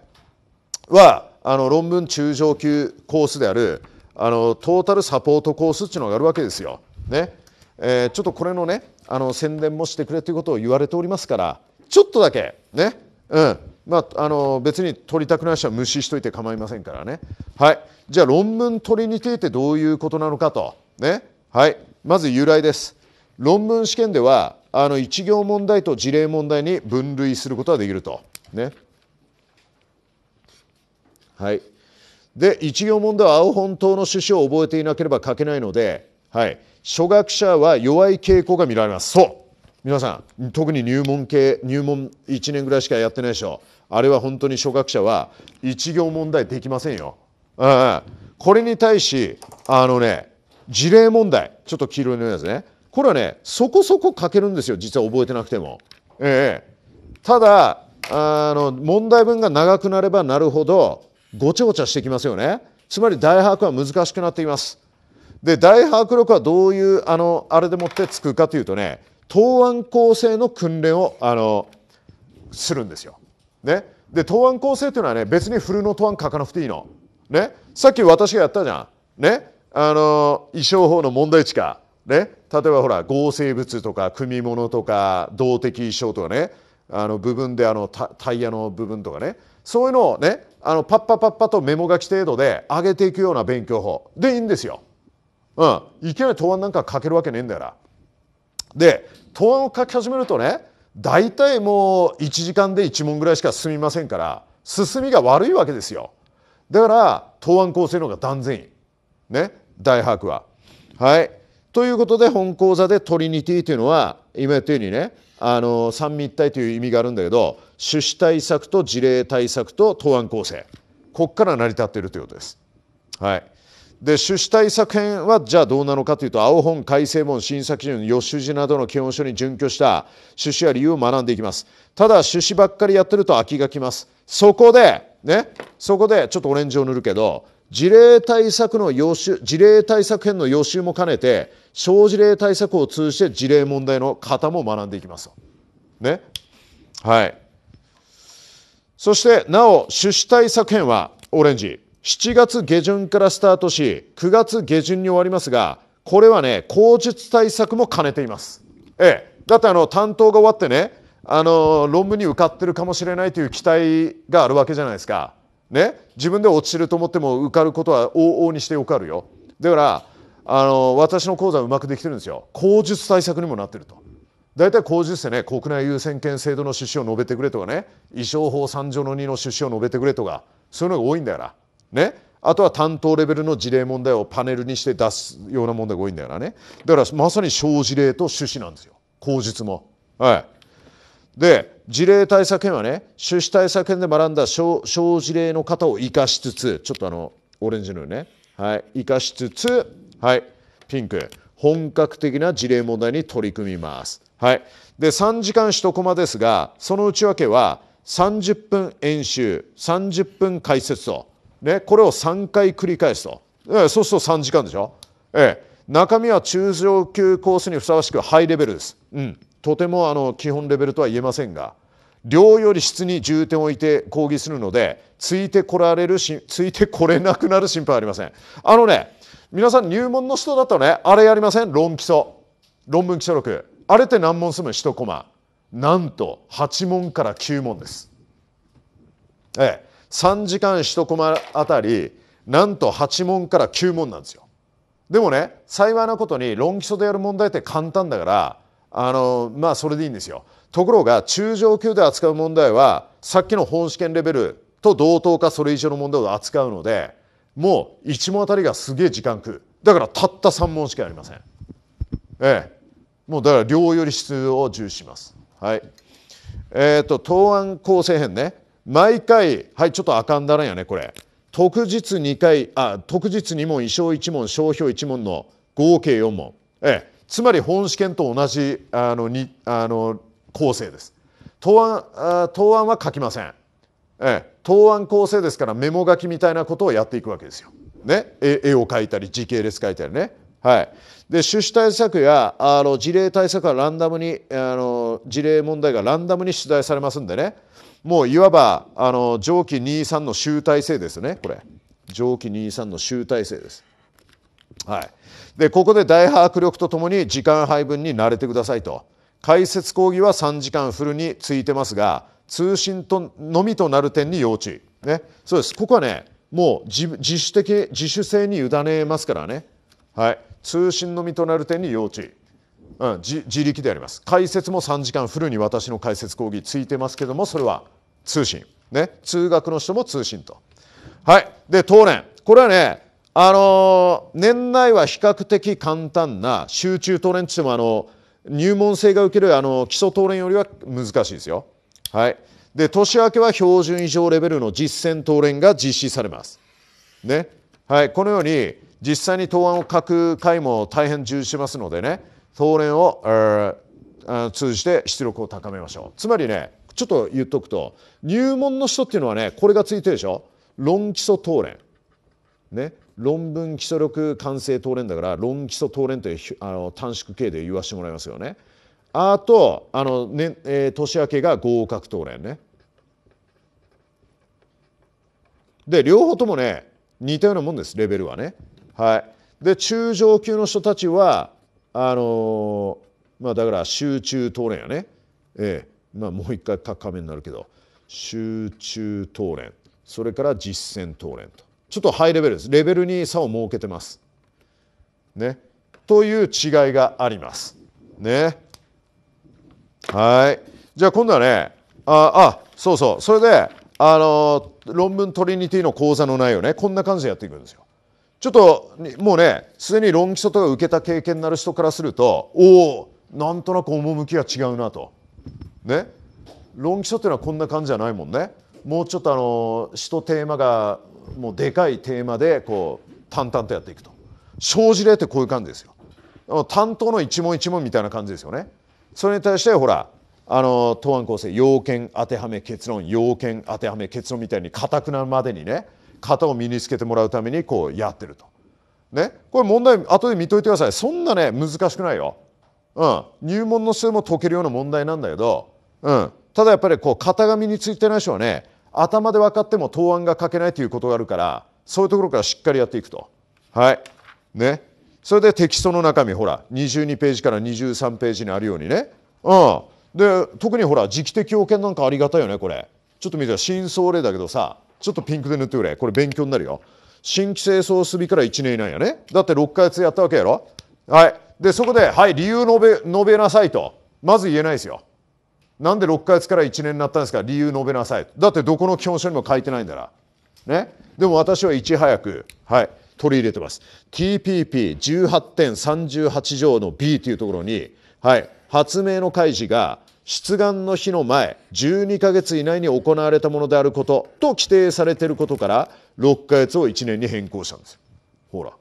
はあの論文中上級コースであるあのトータルサポートコースっていうのがあるわけですよ。ね、えー、ちょっとこれのねあの宣伝もしてくれということを言われておりますからちょっとだけねうんまあ、あの別に取りたくない人は無視しといて構いませんからね、はい、じゃあ論文取りにていてどういうことなのかと、ねはい、まず由来です論文試験ではあの一行問題と事例問題に分類することができると。ねはい、で一行問題は青本当の趣旨を覚えていなければ書けないのではい、初学者は弱い傾向が見られますそう皆さん特に入門系入門1年ぐらいしかやってないでしょあれは本当に初学者は1行問題できませんよ、うん、これに対しあのね事例問題ちょっと黄色いのやつねこれはねそこそこ書けるんですよ実は覚えてなくても、ええ、ただあの問題文が長くなればなるほどごちゃごちゃしてきますよねつまり大白は難しくなっていますで大迫力はどういうあのあれでもってつくかというとね東案構成の訓練をあのするんですよ。ね、で東湾構成というのはね別にフルの東案書かなくていいの。ね、さっき私がやったじゃん。ね、あの衣装法の問題地か、ね、例えばほら合成物とか組物とか動的衣装とかねあの部分であのタイヤの部分とかねそういうのをねあのパッパパッパとメモ書き程度で上げていくような勉強法でいいんですよ。うん、いきなり答案なんか書けるわけねえんだから。で答案を書き始めるとね大体もう1時間で1問ぐらいしか進みませんから進みが悪いわけですよ。だから答案構成の方が断然いい。ね大把握は。はい。ということで本講座でトリニティというのは今言ったようにねあの三位一体という意味があるんだけど種子対策と事例対策と答案構成ここから成り立っているということです。はい、で出資対策編はじゃあどうなのかというと青本改正本審査基準予習字などの基本書に準拠した趣旨や理由を学んでいきますただ趣旨ばっかりやってると飽きがきますそこでねそこでちょっとオレンジを塗るけど事例対策の予習事例対策編の予習も兼ねて小事例対策を通じて事例問題の型も学んでいきますねはいそしてなお趣旨対策編はオレンジ7月下旬からスタートし9月下旬に終わりますがこれはね口述対策も兼ねています。ええ、だってあの担当が終わってねあの論文に受かってるかもしれないという期待があるわけじゃないですか。ね、自分で落ちると思っても受かることは往々にして受かるよ。だからあの私の講座うまくできてるんですよ。口述対策にもなってると。大体口述ってね国内優先権制度の趣旨を述べてくれとかね衣装法3条の2の趣旨を述べてくれとかそういうのが多いんだから。ね、あとは担当レベルの事例問題をパネルにして出すような問題が多いんだからねだからまさに小事例と趣旨なんですよ口述も。はい、で事例対策編はね趣旨対策編で学んだ小小事例の方を生かしつつちょっとあのオレンジのね、はい、生かしつつ、はい、ピンク本格的な事例問題に取り組みます。はい、で3時間1コマですがその内訳は30分演習30分解説と。ね、これを3回繰り返すと、えそうすると3時間でしょ、え中身は中上級コースにふさわしくハイレベルです、うん、とてもあの基本レベルとは言えませんが量より質に重点を置いて講義するのでついてこられるしついてこれなくなる心配はありませんあのね皆さん入門の人だったらねあれやりません論基礎論文基礎録あれって何問済む1コマなんと8問から9問ですええ3時間1コマあたりなんと8問から9問なんですよ。でもね幸いなことに論基礎でやる問題って簡単だからあのまあそれでいいんですよ。ところが中上級で扱う問題はさっきの本試験レベルと同等かそれ以上の問題を扱うのでもう1問あたりがすげえ時間食うだからたった3問しかありません。ええ、もうだから量より質を重視します。はいえーと、と答案構成編ね毎回はいちょっとあかんだらんやねこれ特日2回あ特日2問衣装1問商標1問の合計4問ええつまり本試験と同じあのにあの構成です答案あ答案は書きませんええ答案構成ですからメモ書きみたいなことをやっていくわけですよね絵を描いたり時系列描いたりねはい、で種子対策やあの事例対策はランダムにあの事例問題がランダムに出題されますんでねもういわばあの上記23の集大成ですねこれ上記23の集大成です。はい、でここで大迫力とともに時間配分に慣れてくださいと解説講義は3時間フルについてますが通信とのみとなる点に要注意、ね、そうですここはねもう自主的自主性に委ねますからね、はい、通信のみとなる点に要注意うん、自自力でやります解説も3時間フルに私の解説講義ついてますけどもそれは通信ね通学の人も通信とはいで当年これはねあのー、年内は比較的簡単な集中当てとってもあの入門生が受けるあの基礎当連よりは難しいですよはいで年明けは標準以上レベルの実践当連が実施されますねはいこのように実際に答案を書く回も大変重視しますのでね東連を、通じて出力を高めましょうつまりねちょっと言っとくと入門の人っていうのはねこれがついてるでしょ論基礎東連ね論文基礎力完成東連だから論基礎東連というあの短縮形で言わしてもらいますよねあとあのね、えー、年明けが合格東連ねで両方ともね似たようなもんですレベルはねはいで中上級の人たちはあのまあだから集中討論やね、ええまあ、もう一回高めになるけど集中討論それから実践討論とちょっとハイレベルですレベルに差を設けてます。ね、という違いがあります。ね、はいじゃあ今度はねああそうそうそれであの論文トリニティの講座の内容ねこんな感じでやっていくんですよ。ちょっともうねすでに論基礎とか受けた経験のある人からするとおおなんとなく趣が違うなと。ね論基礎っていうのはこんな感じじゃないもんね。もうちょっとあの詩とテーマがもうでかいテーマでこう淡々とやっていくと。生じれってこういう感じですよ。担当の一問一問みたいな感じですよね。それに対してほらあの答案構成要件当てはめ結論要件当てはめ結論みたいにかたくなるまでにね型を身につけてもらうためにこうやってると。ね、これ問題後で見といてくださいそんなね難しくないよ、うん、入門の人でも解けるような問題なんだけど、うん、ただやっぱりこう型紙についてない人はね頭で分かっても答案が書けないということがあるからそういうところからしっかりやっていくとはいねそれでテキストの中身ほら22ページから23ページにあるようにねうんで特にほら時期的要件なんかありがたいよねこれちょっと見て真相例だけどさちょっとピンクで塗ってくれこれ勉強になるよ新規清掃すびから1年以内やねだって6ヶ月やったわけやろはいでそこではい理由述べ述べなさいとまず言えないですよなんで6ヶ月から1年になったんですか理由述べなさいだってどこの基本書にも書いてないんだらねでも私はいち早くはい取り入れてます TPP18.38 条の B というところにはい発明の開示が出願の日の前12ヶ月以内に行われたものであることと規定されていることから6ヶ月を1年に変更したんですほら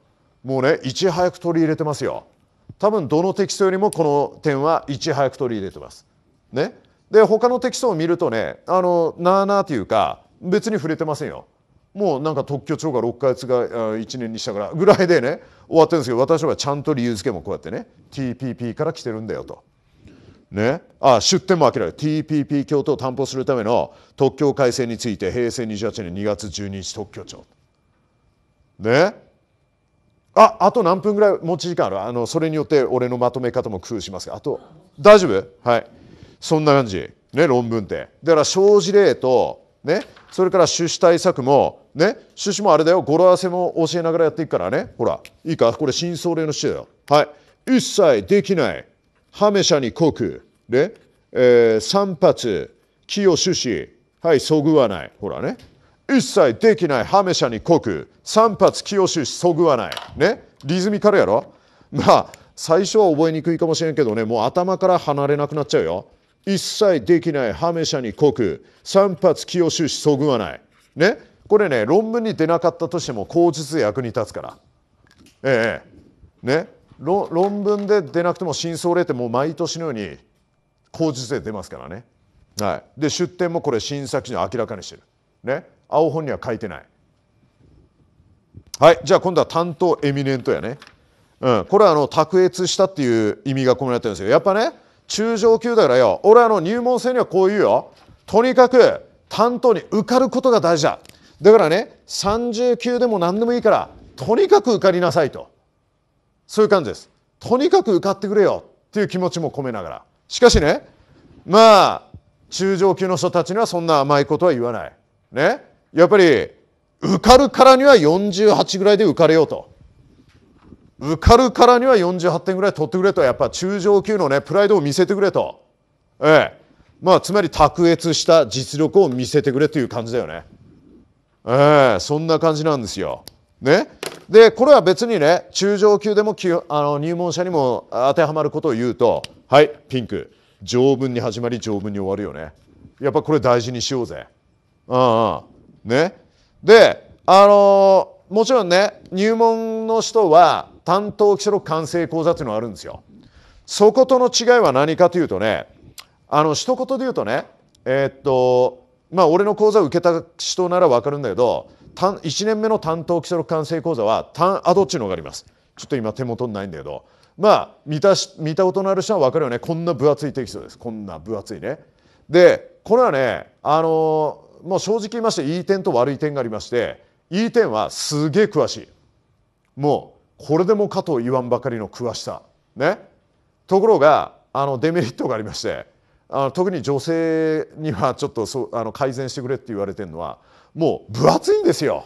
もうねいち早く取り入れてますよ多分どのテキストよりもこの点はいち早く取り入れてますねで他のテキストを見るとねあのなあなあというか別に触れてませんよもうなんか特許庁が6ヶ月が1年にしたからぐらいでね終わってるんですけど私はちゃんと理由付けもこうやってね TPP から来てるんだよとね、あ出典も明らか TPP 協定を担保するための特許改正について平成28年2月12日特許庁ねああと何分ぐらい持ち時間あるあのそれによって俺のまとめ方も工夫しますあと大丈夫はいそんな感じね論文ってだから小事例とねそれから趣旨対策もね趣旨もあれだよ語呂合わせも教えながらやっていくからねほらいいかこれ真相例の旨だよはい一切できないハメシャにく、で、えー、散髪清種子はいそぐわないほらね一切できないハメシャに国散髪を種し、そぐわないねリズミカルやろまあ最初は覚えにくいかもしれんけどねもう頭から離れなくなっちゃうよ一切できないハメシャに国散髪を種し、そぐわないねこれね論文に出なかったとしても口実役に立つからええね論文で出なくても真相例ってもう毎年のように口述で出ますからね、はい、で出典もこれ審査基準明らかにしてる、ね、青本には書いてないはいじゃあ今度は担当エミネントやね、うん、これはあの卓越したっていう意味が込められてるんですよやっぱね中上級だからよ俺あの入門生にはこう言うよとにかく担当に受かることが大事だだからね39でも何でもいいからとにかく受かりなさいとそういう感じですとにかく受かってくれよっていう気持ちも込めながらしかしねまあ中上級の人たちにはそんな甘いことは言わないねやっぱり受かるからには48ぐらいで受かれようと受かるからには48点ぐらい取ってくれとやっぱ中上級のねプライドを見せてくれとええまあつまり卓越した実力を見せてくれという感じだよねええそんな感じなんですよねで、これは別にね、中上級でもあの入門者にも当てはまることを言うと、はい、ピンク、条文に始まり条文に終わるよね。やっぱこれ大事にしようぜ。うんうん。ね。で、あのー、もちろんね、入門の人は担当基礎の完成講座っていうのがあるんですよ。そことの違いは何かというとね、あの、一言で言うとね、えー、っと、まあ俺の講座を受けた人ならわかるんだけど、1年目の担当基礎力完成講座は単アドっちのがありますちょっと今手元にないんだけどまあ見た見たことのある人は分かるよねこんな分厚いテキストですこんな分厚いねでこれはねあのー、もう正直言いましていい点と悪い点がありましていい点はすげえ詳しいもうこれでもかと言わんばかりの詳しさねところがあのデメリットがありましてあの特に女性にはちょっとそあの改善してくれって言われてるのはもう分厚いんですよ。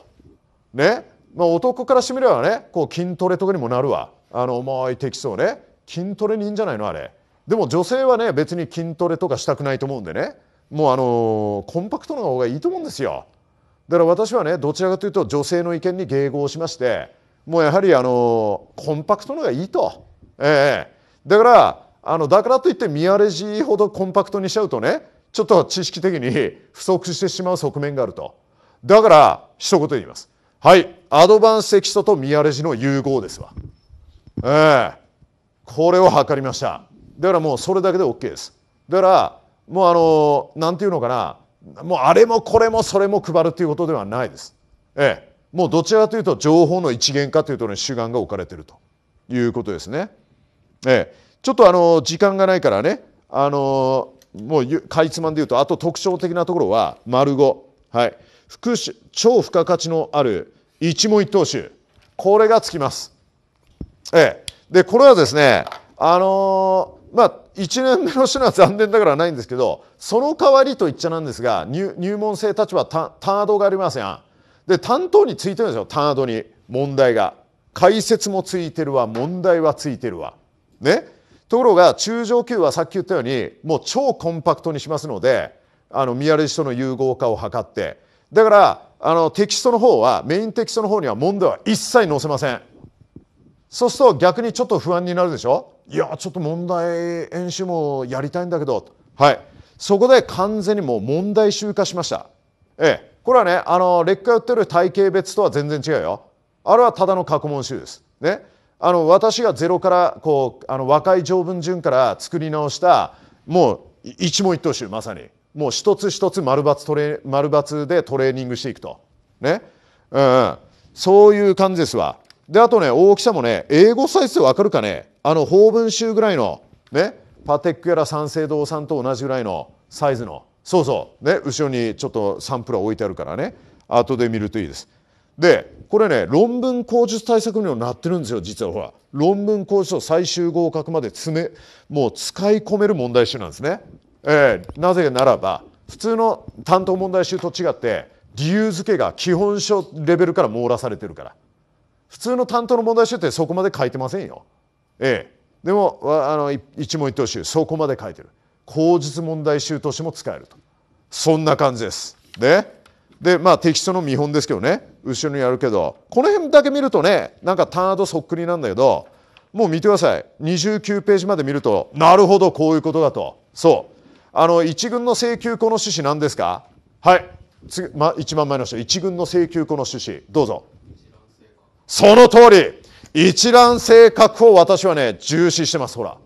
ねまあ、男からしてみればねこう筋トレとかにもなるわあのまあ適当ね筋トレにいいんじゃないのあれでも女性はね別に筋トレとかしたくないと思うんでねもうあのー、コンパクトな方がいいと思うんですよだから私はねどちらかというと女性の意見に迎合しましてもうやはりあのー、コンパクトの方がいいと、ええー、だからあのだからといって荒レジほどコンパクトにしちゃうとねちょっと知識的に不足してしまう側面があると。だから一言言いますはいアドバンステキストとミアレジの融合ですわええー、これを測りましただからもうそれだけで OK ですだからもうあの何て言うのかなもうあれもこれもそれも配るということではないですええー、もうどちらかというと情報の一元化というところに主眼が置かれているということですねええー、ちょっとあの時間がないからねあのもうかいつまんで言うとあと特徴的なところは丸5はい副超付加価値のある一問一答集これがつきます。ええ、でこれはですねあのー、まあ1年目の人は残念ながらないんですけどその代わりと言っちゃなんですが入門生たちはタードがありますやん。で担当についてるんですよタードに問題が。解説もついてるわ問題はついてるわ。ねところが中上級はさっき言ったようにもう超コンパクトにしますのであの見やる人の融合化を図ってだからあのテキストの方はメインテキストの方には問題は一切載せませんそうすると逆にちょっと不安になるでしょいやちょっと問題演習もやりたいんだけどはいそこで完全にもう問題集化しましたええこれはねあの劣化を売ってる体系別とは全然違うよあれはただの過去問集ですねあの私がゼロからこうあの若い条文順から作り直したもう一問一答集まさにもう一つ一つ丸抜トレ丸抜でトレーニングしていくと。ね。うん、うん。そういう感じですわ。で、あとね、大きさもね、英語サイズわかるかねあの、法文集ぐらいの、ね、パテックやら三省堂さんと同じぐらいのサイズの、そうそう、ね、後ろにちょっとサンプル置いてあるからね、後で見るといいです。で、これね、論文口述対策にもなってるんですよ、実はほら。論文口述を最終合格まで詰め、もう使い込める問題集なんですね。えー、なぜならば普通の担当問題集と違って理由付けが基本書レベルから網羅されてるから普通の担当の問題集ってそこまで書いてませんよ。ええ、でもあの一問一答集そこまで書いてる口実問題集としても使えるとそんな感じです。でまあテキストの見本ですけどね後ろにやるけどこの辺だけ見るとねなんかタードそっくりなんだけどもう見てください29ページまで見るとなるほどこういうことだとそうあの1軍の請求庫の趣旨何ですかはい次、ま、一番前の人1軍の請求庫の趣旨どうぞその通り一覧性確保を私はね重視してますほら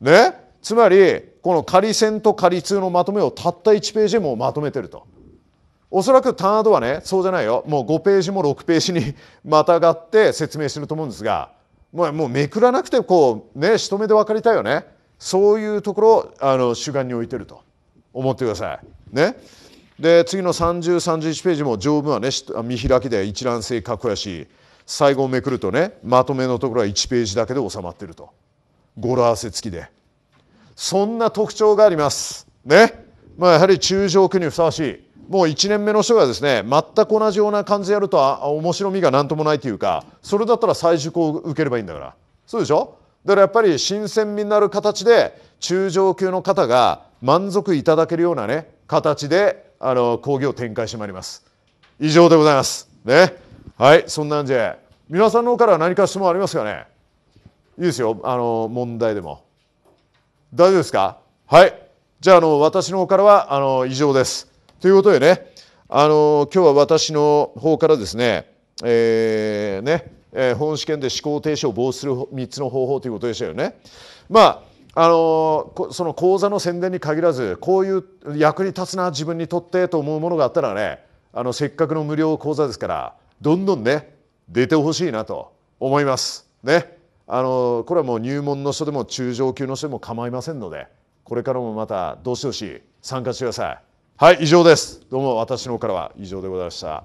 ねつまりこの仮線と仮通のまとめをたった1ページもまとめてるとおそらくタードはねそうじゃないよもう5ページも6ページに またがって説明してると思うんですがもうもうめくらなくてこうね一目で分かりたいよねそういうところをあの主眼に置いてると思ってください。ね、で次の3031ページも条文はね見開きで一覧性確やし最後をめくるとねまとめのところは1ページだけで収まってると語呂合わせ付きでそんな特徴があります。ねまあ、やはり中上級にふさわしいもう1年目の人がですね全く同じような感じでやるとあ面白みが何ともないというかそれだったら再塾を受ければいいんだからそうでしょだからやっぱり新鮮味になる形で中上級の方が満足いただけるようなね形であの講義を展開してまいります以上でございますねはいそんなんじゃ皆さんの方から何か質問ありますかねいいですよあの問題でも大丈夫ですかはいじゃああの私の方からはあの以上ですということでねあの今日は私の方からですねえー、ねえー、本試験で思考停止を防止する3つの方法ということでしたよね。まああのその講座の宣伝に限らずこういう役に立つな自分にとってと思うものがあったらねあのせっかくの無料講座ですからどんどんね出てほしいなと思います。ね、あのこれはもう入門の人でも中上級の人でも構いませんのでこれからもまたどうしてどしい参加してください。はい以上です。どうも私の方からは以上でございました。